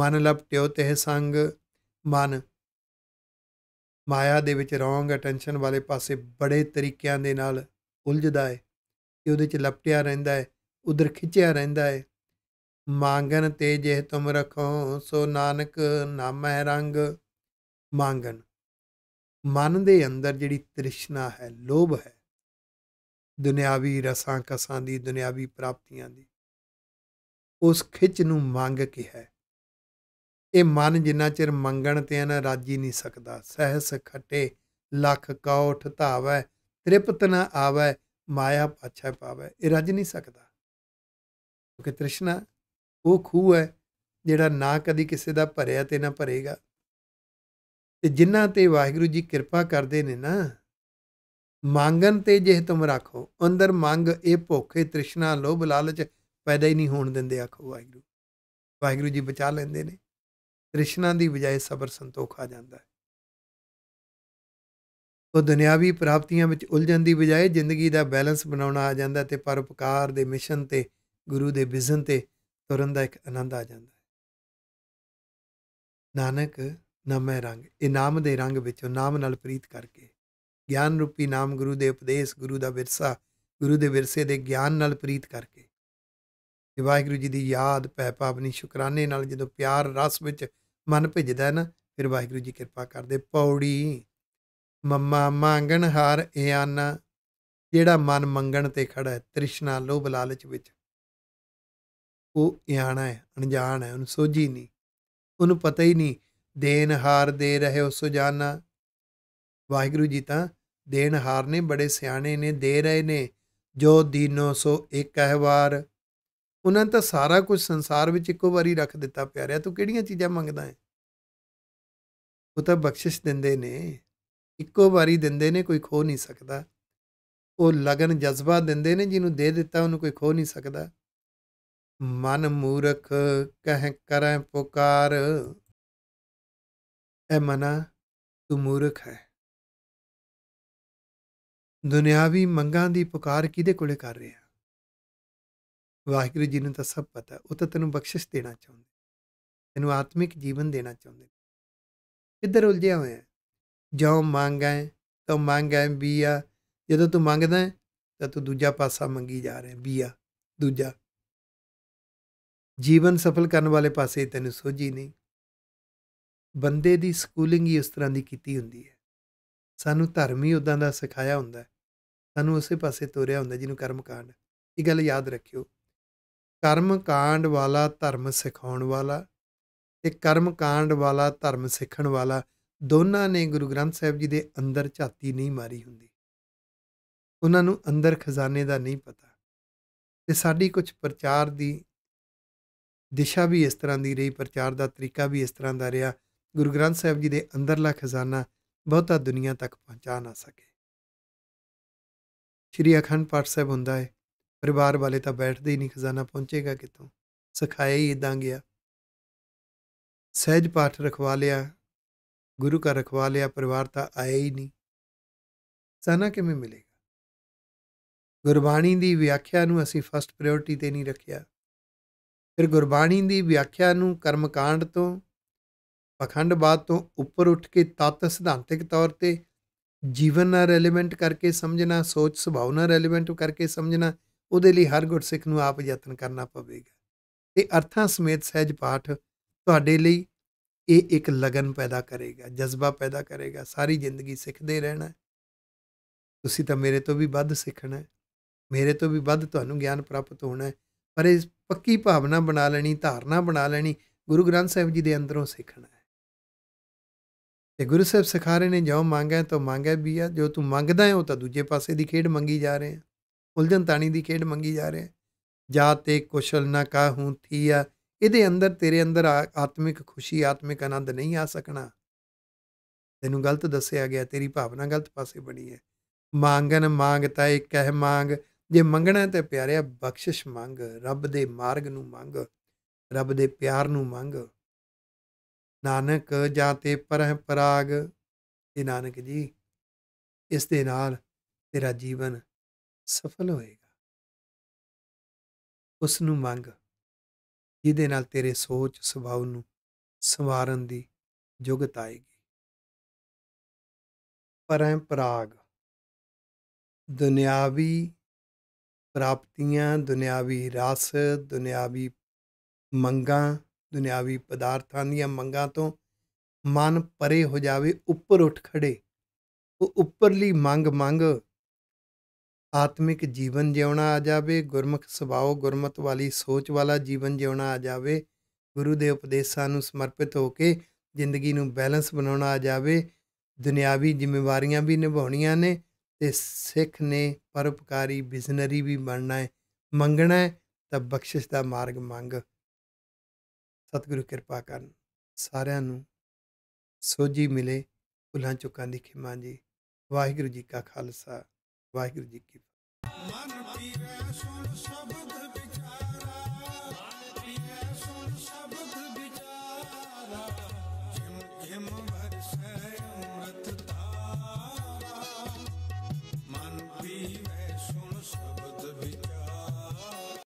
ਮਨ ਲਪਟਿਓ ਤੇ ਸੰਗ ਮਨ ਮਾਇਆ ਦੇ ਵਿੱਚ ਰੋਂਗ ਅਟੈਂਸ਼ਨ ਵਾਲੇ ਪਾਸੇ ਬੜੇ ਤਰੀਕਿਆਂ ਦੇ ਨਾਲ ਉਲਝਦਾ ਹੈ ਤੇ ਉਹਦੇ ਚ ਲਪਟਿਆ ਰਹਿੰਦਾ ਹੈ ਉਧਰ ਖਿੱਚਿਆ ਰਹਿੰਦਾ ਹੈ ਮੰਗਨ ਤੇ ਜੇ ਤੁਮ ਰਖੋ ਸੋ ਨਾਨਕ ਨਾਮੈ ਰੰਗ ਮੰਗਨ ਮਨ ਦੇ ਅੰਦਰ ਜਿਹੜੀ ਤ੍ਰਿਸ਼ਨਾ ਹੈ ਲੋਭ ਹੈ ਦੁਨਿਆਵੀ ਰਸਾਂ ਕਸਾਂ ਦੀ ਦੁਨਿਆਵੀ ਪ੍ਰਾਪਤੀਆਂ ਦੀ ਉਸ ਖਿੱਚ ਨੂੰ ਮੰਗ ਕੇ ਹੈ ਇਹ ਮਨ ਜਿੰਨਾ ਚਿਰ ਮੰਗਣ ਤੇ ਨਾ ਰਾਜੀ ਨਹੀਂ ਸਕਦਾ ਸਹਿਸ ਖਟੇ ਲੱਖ ਕੌਠ ਧਾਵੈ ਤ੍ਰਿਪਤ ਨਾ ਆਵੈ ਮਾਇਆ ਪਾਛੈ ਪਾਵੈ ਇਹ ਰਜ ਨਹੀਂ ਸਕਦਾ ਕਿਉਂਕਿ ਤ੍ਰਿਸ਼ਨਾ ਉਹ ਖੂਹ ਹੈ ਜਿਹੜਾ ਨਾ ਕਦੀ ਕਿਸੇ ਦਾ ਭਰਿਆ ਤੇ ਨਾ ਭਰੇਗਾ ਤੇ ਜਿਨ੍ਹਾਂ ਤੇ ਵਾਹਿਗੁਰੂ ਜੀ ਕਿਰਪਾ ਕਰਦੇ ਨੇ ਨਾ ਮੰਗਨ ਤੇ ਜੇ ਤੁਮ ਰੱਖੋ ਅੰਦਰ ਮੰਗ ਇਹ ਭੋਖੇ ਤ੍ਰਿਸ਼ਨਾ ਲੋਭ ਲਾਲਚ ਪੈਦਾ ਹੀ ਨਹੀਂ ਹੋਣ ਦਿੰਦੇ ਆਖੋ ਵਾਹਿਗੁਰੂ ਵਾਹਿਗੁਰੂ ਜੀ ਬਚਾ ਲੈਂਦੇ ਨੇ ਤ੍ਰਿਸ਼ਨਾ ਦੀ ਬਜਾਏ ਸਬਰ ਸੰਤੋਖ ਆ ਜਾਂਦਾ ਹੈ ਉਹ ਦੁਨਿਆਵੀ ਪ੍ਰਾਪਤੀਆਂ ਵਿੱਚ ਉਲਝਣ ਦੀ ਬਜਾਏ ਜ਼ਿੰਦਗੀ ਦਾ ਬੈਲੈਂਸ ਬਣਾਉਣਾ ਆ ਜਾਂਦਾ ਤੇ ਪਰਉਪਕਾਰ ਦੇ ਮਿਸ਼ਨ ਤੇ ਗੁਰੂ ਦੇ ਵਿਜ਼ਨ ਤੇ ਤੁਰਨ ਦਾ ਇੱਕ ਆਨੰਦ ਆ ਜਾਂਦਾ ਨਾਨਕ ਨਮੇ ਰੰਗ ਇਹ ਨਾਮ ਦੇ ਰੰਗ ਵਿੱਚੋਂ ਨਾਮ ਨਾਲ ਪ੍ਰੀਤ ਕਰਕੇ ਗਿਆਨ ਰੂਪੀ ਨਾਮ ਗੁਰੂ ਦੇ ਉਪਦੇਸ਼ ਗੁਰੂ ਦਾ ਵਿਰਸਾ ਗੁਰੂ ਦੇ ਵਿਰਸੇ ਦੇ ਗਿਆਨ ਨਾਲ ਪ੍ਰੀਤ ਕਰਕੇ ਜੀ ਵਾਹਿਗੁਰੂ ਜੀ ਦੀ ਯਾਦ ਪੈ ਭਾਵਨੀ ਸ਼ੁਕਰਾਨੇ ਨਾਲ ਜਦੋਂ ਪਿਆਰ ਰਸ ਵਿੱਚ ਮਨ ਭਿੱਜਦਾ ਹੈ ਨਾ ਫਿਰ ਵਾਹਿਗੁਰੂ ਜੀ ਕਿਰਪਾ ਕਰਦੇ ਪੌੜੀ ਮੰਮਾ ਮੰਗਣ ਹਾਰ ਇਆਨ ਜਿਹੜਾ ਮਨ ਮੰਗਣ ਤੇ ਖੜਾ ਹੈ ਤ੍ਰਿਸ਼ਨਾ ਲੋਭ ਲਾਲਚ ਵਿੱਚ ਉਹ ਇਆਣਾ ਹੈ ਅਣਜਾਣ ਹੈ ਉਹਨੂੰ ਸੋਝੀ ਨਹੀਂ ਉਹਨੂੰ ਪਤਾ ਹੀ ਨਹੀਂ ਦੇਨ ਹਾਰ ਦੇ ਰਹੇ ਹੋ ਸੁਜਾਨਾ ਵਾਹਿਗੁਰੂ ਜੀ ਤਾਂ ਦੇਨ ਹਾਰ ਨੇ ਬੜੇ ਸਿਆਣੇ ਨੇ ਦੇ ਰਹੇ ਨੇ ਜੋ ਦੀਨੋ ਸੋ ਇੱਕ ਹੈ ਵਾਰ ਉਹਨਾਂ ਤਾਂ ਸਾਰਾ ਕੁਝ ਸੰਸਾਰ ਵਿੱਚ ਇੱਕੋ ਵਾਰੀ ਰੱਖ ਦਿੱਤਾ ਪਿਆਰਿਆ ਤੂੰ ਕਿਹੜੀਆਂ ਚੀਜ਼ਾਂ ਮੰਗਦਾ ਹੈ ਉਹ ਤਾਂ ਬਖਸ਼ਿਸ਼ ਦਿੰਦੇ ਨੇ ਇੱਕੋ ਵਾਰੀ ਦਿੰਦੇ ਨੇ ਕੋਈ ਖੋ ਨਹੀਂ ਸਕਦਾ ਉਹ ਲਗਨ ਜਜ਼ਬਾ ਦਿੰਦੇ ਨੇ ਜਿਹਨੂੰ ਦੇ ਦਿੱਤਾ ਉਹਨੂੰ ਕੋਈ ਖੋ ਨਹੀਂ ਸਕਦਾ ਮਨ ਮੂਰਖ ਕਹਿ ਕਰੈ ਪੁਕਾਰ ਐ ਮਨਾ ਤੂੰ ਮੂਰਖ ਹੈ ਦੁਨਿਆਵੀ ਮੰਗਾਂ ਦੀ ਪੁਕਾਰ ਕਿਹਦੇ ਕੋਲੇ ਕਰ ਰਿਹਾ ਵਾਹਿਗੁਰੂ ਜੀ ਨੂੰ ਤਾਂ ਸਭ ਪਤਾ ਉਹ ਤਾਂ ਤੈਨੂੰ ਬਖਸ਼ਿਸ਼ ਦੇਣਾ ਚਾਹੁੰਦੇ ਤੈਨੂੰ ਆਤਮਿਕ ਜੀਵਨ ਦੇਣਾ ਚਾਹੁੰਦੇ ਕਿੱਧਰ ਉਲਝਿਆ ਹੋਇਆ ਜੋ ਮੰਗਾਂ ਤੋ ਮੰਗਾਂ ਬੀਆ ਜਦੋਂ ਤੂੰ ਮੰਗਦਾ ਤਾਂ ਤੂੰ ਦੂਜਾ ਪਾਸਾ ਮੰਗੀ ਜਾ ਰਿਹਾ ਬੀਆ ਦੂਜਾ ਜੀਵਨ ਸਫਲ ਕਰਨ ਵਾਲੇ ਪਾਸੇ ਤੈਨੂੰ ਸੋਝੀ ਨਹੀਂ ਬੰਦੇ ਦੀ ਸਕੂਲਿੰਗ ਹੀ ਉਸ ਤਰ੍ਹਾਂ ਦੀ ਕੀਤੀ ਹੁੰਦੀ ਹੈ ਸਾਨੂੰ ਧਰਮ ਹੀ ਉਦਾਂ ਦਾ ਸਿਖਾਇਆ ਹੁੰਦਾ ਸਾਨੂੰ ਉਸੇ ਪਾਸੇ ਤੋਰਿਆ ਹੁੰਦਾ ਜਿਹਨੂੰ ਕਰਮ ਕਾਂਡ ਇਹ ਗੱਲ ਯਾਦ ਰੱਖਿਓ ਕਰਮ ਕਾਂਡ ਵਾਲਾ ਧਰਮ ਸਿਖਾਉਣ ਵਾਲਾ ਤੇ ਕਰਮ ਕਾਂਡ ਵਾਲਾ ਧਰਮ ਸਿੱਖਣ ਵਾਲਾ ਦੋਨਾਂ ਨੇ ਗੁਰੂ ਗ੍ਰੰਥ ਸਾਹਿਬ ਜੀ ਦੇ ਅੰਦਰ ਝਾਤੀ ਨਹੀਂ ਮਾਰੀ ਹੁੰਦੀ ਉਹਨਾਂ ਨੂੰ ਅੰਦਰ ਖਜ਼ਾਨੇ ਦਾ ਨਹੀਂ ਪਤਾ ਤੇ ਸਾਡੀ ਕੁਝ ਪ੍ਰਚਾਰ ਦੀ ਦਿਸ਼ਾ ਵੀ ਇਸ ਤਰ੍ਹਾਂ ਦੀ ਰਹੀ ਪ੍ਰਚਾਰ ਦਾ ਤਰੀਕਾ ਵੀ ਇਸ ਤਰ੍ਹਾਂ ਦਾ ਰਿਹਾ ਗੁਰੂ ਗ੍ਰੰਥ ਸਾਹਿਬ ਜੀ ਦੇ ਅੰਦਰਲਾ ਖਜ਼ਾਨਾ ਬਹੁਤਾ ਦੁਨੀਆ ਤੱਕ ਪਹੁੰਚਾ ਨਾ ਸਕੇ ਸ਼੍ਰੀ ਅਖੰਡ ਪਾਠ ਸਾਹਿਬ ਹੁੰਦਾ ਹੈ ਪਰਿਵਾਰ ਵਾਲੇ ਤਾਂ ਬੈਠਦੇ ਹੀ ਨਹੀਂ ਖਜ਼ਾਨਾ ਪਹੁੰਚੇਗਾ ਕਿਤੋਂ ਸਿਖਾਇਆ ਹੀ ਇਦਾਂ ਗਿਆ ਸਹਿਜ ਪਾਠ ਰਖਵਾ ਲਿਆ ਗੁਰੂ ਘਰ ਰਖਵਾ ਲਿਆ ਪਰਿਵਾਰ ਤਾਂ ਆਇਆ ਹੀ ਨਹੀਂ ਸਾਨਾ ਕਿਵੇਂ ਮਿਲੇਗਾ ਗੁਰਬਾਣੀ ਦੀ ਵਿਆਖਿਆ ਨੂੰ ਅਸੀਂ ਫਸਟ ਪ੍ਰਾਇੋਰਟੀ ਤੇ ਨਹੀਂ ਰੱਖਿਆ ਫਿਰ ਗੁਰਬਾਣੀ ਦੀ ਵਿਆਖਿਆ ਨੂੰ ਕਰਮਕਾਂਡ ਤੋਂ ਪਖੰਡਵਾਦ ਤੋਂ ਉੱਪਰ ਉੱਠ ਕੇ ਤਤ ਸਿਧਾਂਤਿਕ ਤੌਰ ਤੇ ਜੀਵਨ ਨਾਲ ਰੈਲੇਵੈਂਟ ਕਰਕੇ ਸਮਝਣਾ ਸੋਚ ਸੁਭਾਅ ਨਾਲ ਰੈਲੇਵੈਂਟ ਕਰਕੇ ਸਮਝਣਾ ਉਹਦੇ ਲਈ ਹਰ ਗੁਰਸਿੱਖ ਨੂੰ ਆਪ ਯਤਨ ਕਰਨਾ ਪਵੇਗਾ ਤੇ ਅਰਥਾਂ ਸਮੇਤ ਸਹਿਜ ਪਾਠ ਤੁਹਾਡੇ ਲਈ ਇਹ ਇੱਕ ਲਗਨ ਪੈਦਾ ਕਰੇਗਾ ਜਜ਼ਬਾ ਪੈਦਾ ਕਰੇਗਾ ਸਾਰੀ ਜ਼ਿੰਦਗੀ ਸਿੱਖਦੇ ਰਹਿਣਾ ਤੁਸੀਂ ਤਾਂ ਮੇਰੇ ਤੋਂ ਵੀ ਵੱਧ ਸਿੱਖਣਾ ਮੇਰੇ ਤੋਂ ਵੀ ਵੱਧ ਤੁਹਾਨੂੰ ਗਿਆਨ ਪ੍ਰਾਪਤ ਹੋਣਾ ਪਰ ਇਹ ਪੱਕੀ ਭਾਵਨਾ ਬਣਾ ਲੈਣੀ ਧਾਰਨਾ ਬਣਾ ਲੈਣੀ ਗੁਰੂ ਗ੍ਰੰਥ ਸਾਹਿਬ ਜੀ ਦੇ ਅੰਦਰੋਂ ਸਿੱਖਣਾ ਤੇ ਗੁਰੂ ਸਾਹਿਬ ਸਿਖਾ ਰਹੇ ਨੇ ਜੋ ਮੰਗਾਂ ਤੋ ਮੰਗਿਆ ਵੀ ਆ ਜੋ ਤੂੰ ਮੰਗਦਾ ਹੈ ਉਹ ਤਾਂ ਦੂਜੇ ਪਾਸੇ ਦੀ ਖੇਡ ਮੰਗੀ ਜਾ ਰਹੇ ਆ ਉਲਝਣ ਤਾਣੀ ਦੀ ਖੇਡ ਮੰਗੀ ਜਾ ਰਹੇ ਆ ਜਾ ਤੇ ਕੁਸ਼ਲ ਨਾ ਥੀ ਥੀਆ ਇਹਦੇ ਅੰਦਰ ਤੇਰੇ ਅੰਦਰ ਆਤਮਿਕ ਖੁਸ਼ੀ ਆਤਮਿਕ ਆਨੰਦ ਨਹੀਂ ਆ ਸਕਣਾ ਤੈਨੂੰ ਗਲਤ ਦੱਸਿਆ ਗਿਆ ਤੇਰੀ ਭਾਵਨਾ ਗਲਤ ਪਾਸੇ ਬਣੀ ਹੈ ਮੰਗਨ ਮੰਗਤਾ ਇੱਕ ਕਹਿ ਮੰਗ ਜੇ ਮੰਗਣਾ ਤੇ ਪਿਆਰਿਆ ਬਖਸ਼ਿਸ਼ ਮੰਗ ਰੱਬ ਦੇ ਮਾਰਗ ਨੂੰ ਮੰਗ ਰੱਬ ਦੇ ਪਿਆਰ ਨੂੰ ਮੰਗ ਨਾਨਕ ਜਾਂ ਤੇ ਪਰਹ ਪਰਾਗ ਇਹ ਨਾਨਕ ਜੀ ਇਸ ਦੇ ਨਾਲ ਤੇਰਾ ਜੀਵਨ ਸਫਲ ਹੋਏਗਾ ਉਸ ਨੂੰ ਮੰਗ ਜਿਹਦੇ ਨਾਲ ਤੇਰੇ ਸੋਚ ਸੁਭਾਅ ਨੂੰ ਸੰਵਾਰਨ ਦੀ ਯੋਗਤਾ ਆਏਗੀ ਪਰਹਪਰਾਗ ਦੁਨਿਆਵੀ ਪ੍ਰਾਪਤੀਆਂ ਦੁਨਿਆਵੀ ਰਾਸ ਦੁਨਿਆਵੀ ਮੰਗਾਂ ਦੁਨਿਆਵੀ ਪਦਾਰਥਾਂ ਦੀਆਂ ਮੰਗਾਂ ਤੋਂ ਮਨ ਪਰੇ ਹੋ ਜਾਵੇ ਉੱਪਰ ਉੱਠ ਖੜੇ ਉਹ ਉੱਪਰਲੀ ਮੰਗ ਮੰਗ ਆਤਮਿਕ ਜੀਵਨ ਜਿਉਣਾ ਆ ਜਾਵੇ ਗੁਰਮੁਖ ਸੁਭਾਅ ਗੁਰਮਤ ਵਾਲੀ ਸੋਚ ਵਾਲਾ ਜੀਵਨ ਜਿਉਣਾ ਆ ਜਾਵੇ ਗੁਰੂ ਦੇ ਉਪਦੇਸ਼ਾਂ ਨੂੰ ਸਮਰਪਿਤ ਹੋ ਕੇ ਜ਼ਿੰਦਗੀ ਨੂੰ ਬੈਲੈਂਸ ਬਣਾਉਣਾ ਆ ਜਾਵੇ ਦੁਨਿਆਵੀ ਜ਼ਿੰਮੇਵਾਰੀਆਂ ਵੀ ਨਿਭਾਉਣੀਆਂ ਨੇ ਤੇ ਸਿੱਖ ਨੇ ਪਰਉਪਕਾਰੀ ਬਿਜ਼ਨਰੀ ਵੀ ਬਣਨਾ ਹੈ ਮੰਗਣਾ ਹੈ ਤਾਂ ਬਖਸ਼ਿਸ਼ ਦਾ ਮਾਰਗ ਮੰਗ ਸਤਿਗੁਰੂ ਕਿਰਪਾ ਕਰਨ ਸਾਰਿਆਂ ਨੂੰ ਸੋਝੀ ਮਿਲੇ ਭੁੱਲਾਂ ਚੁੱਕਾਂ ਦੀ ਖਿਮਾ ਜੀ ਵਾਹਿਗੁਰੂ ਜੀ ਕਾ ਖਾਲਸਾ ਵਾਹਿਗੁਰੂ ਜੀ ਕੀ ਫਤਿਹ ਮਨ ਪੀਵੇ ਸੁਣ ਸ਼ਬਦ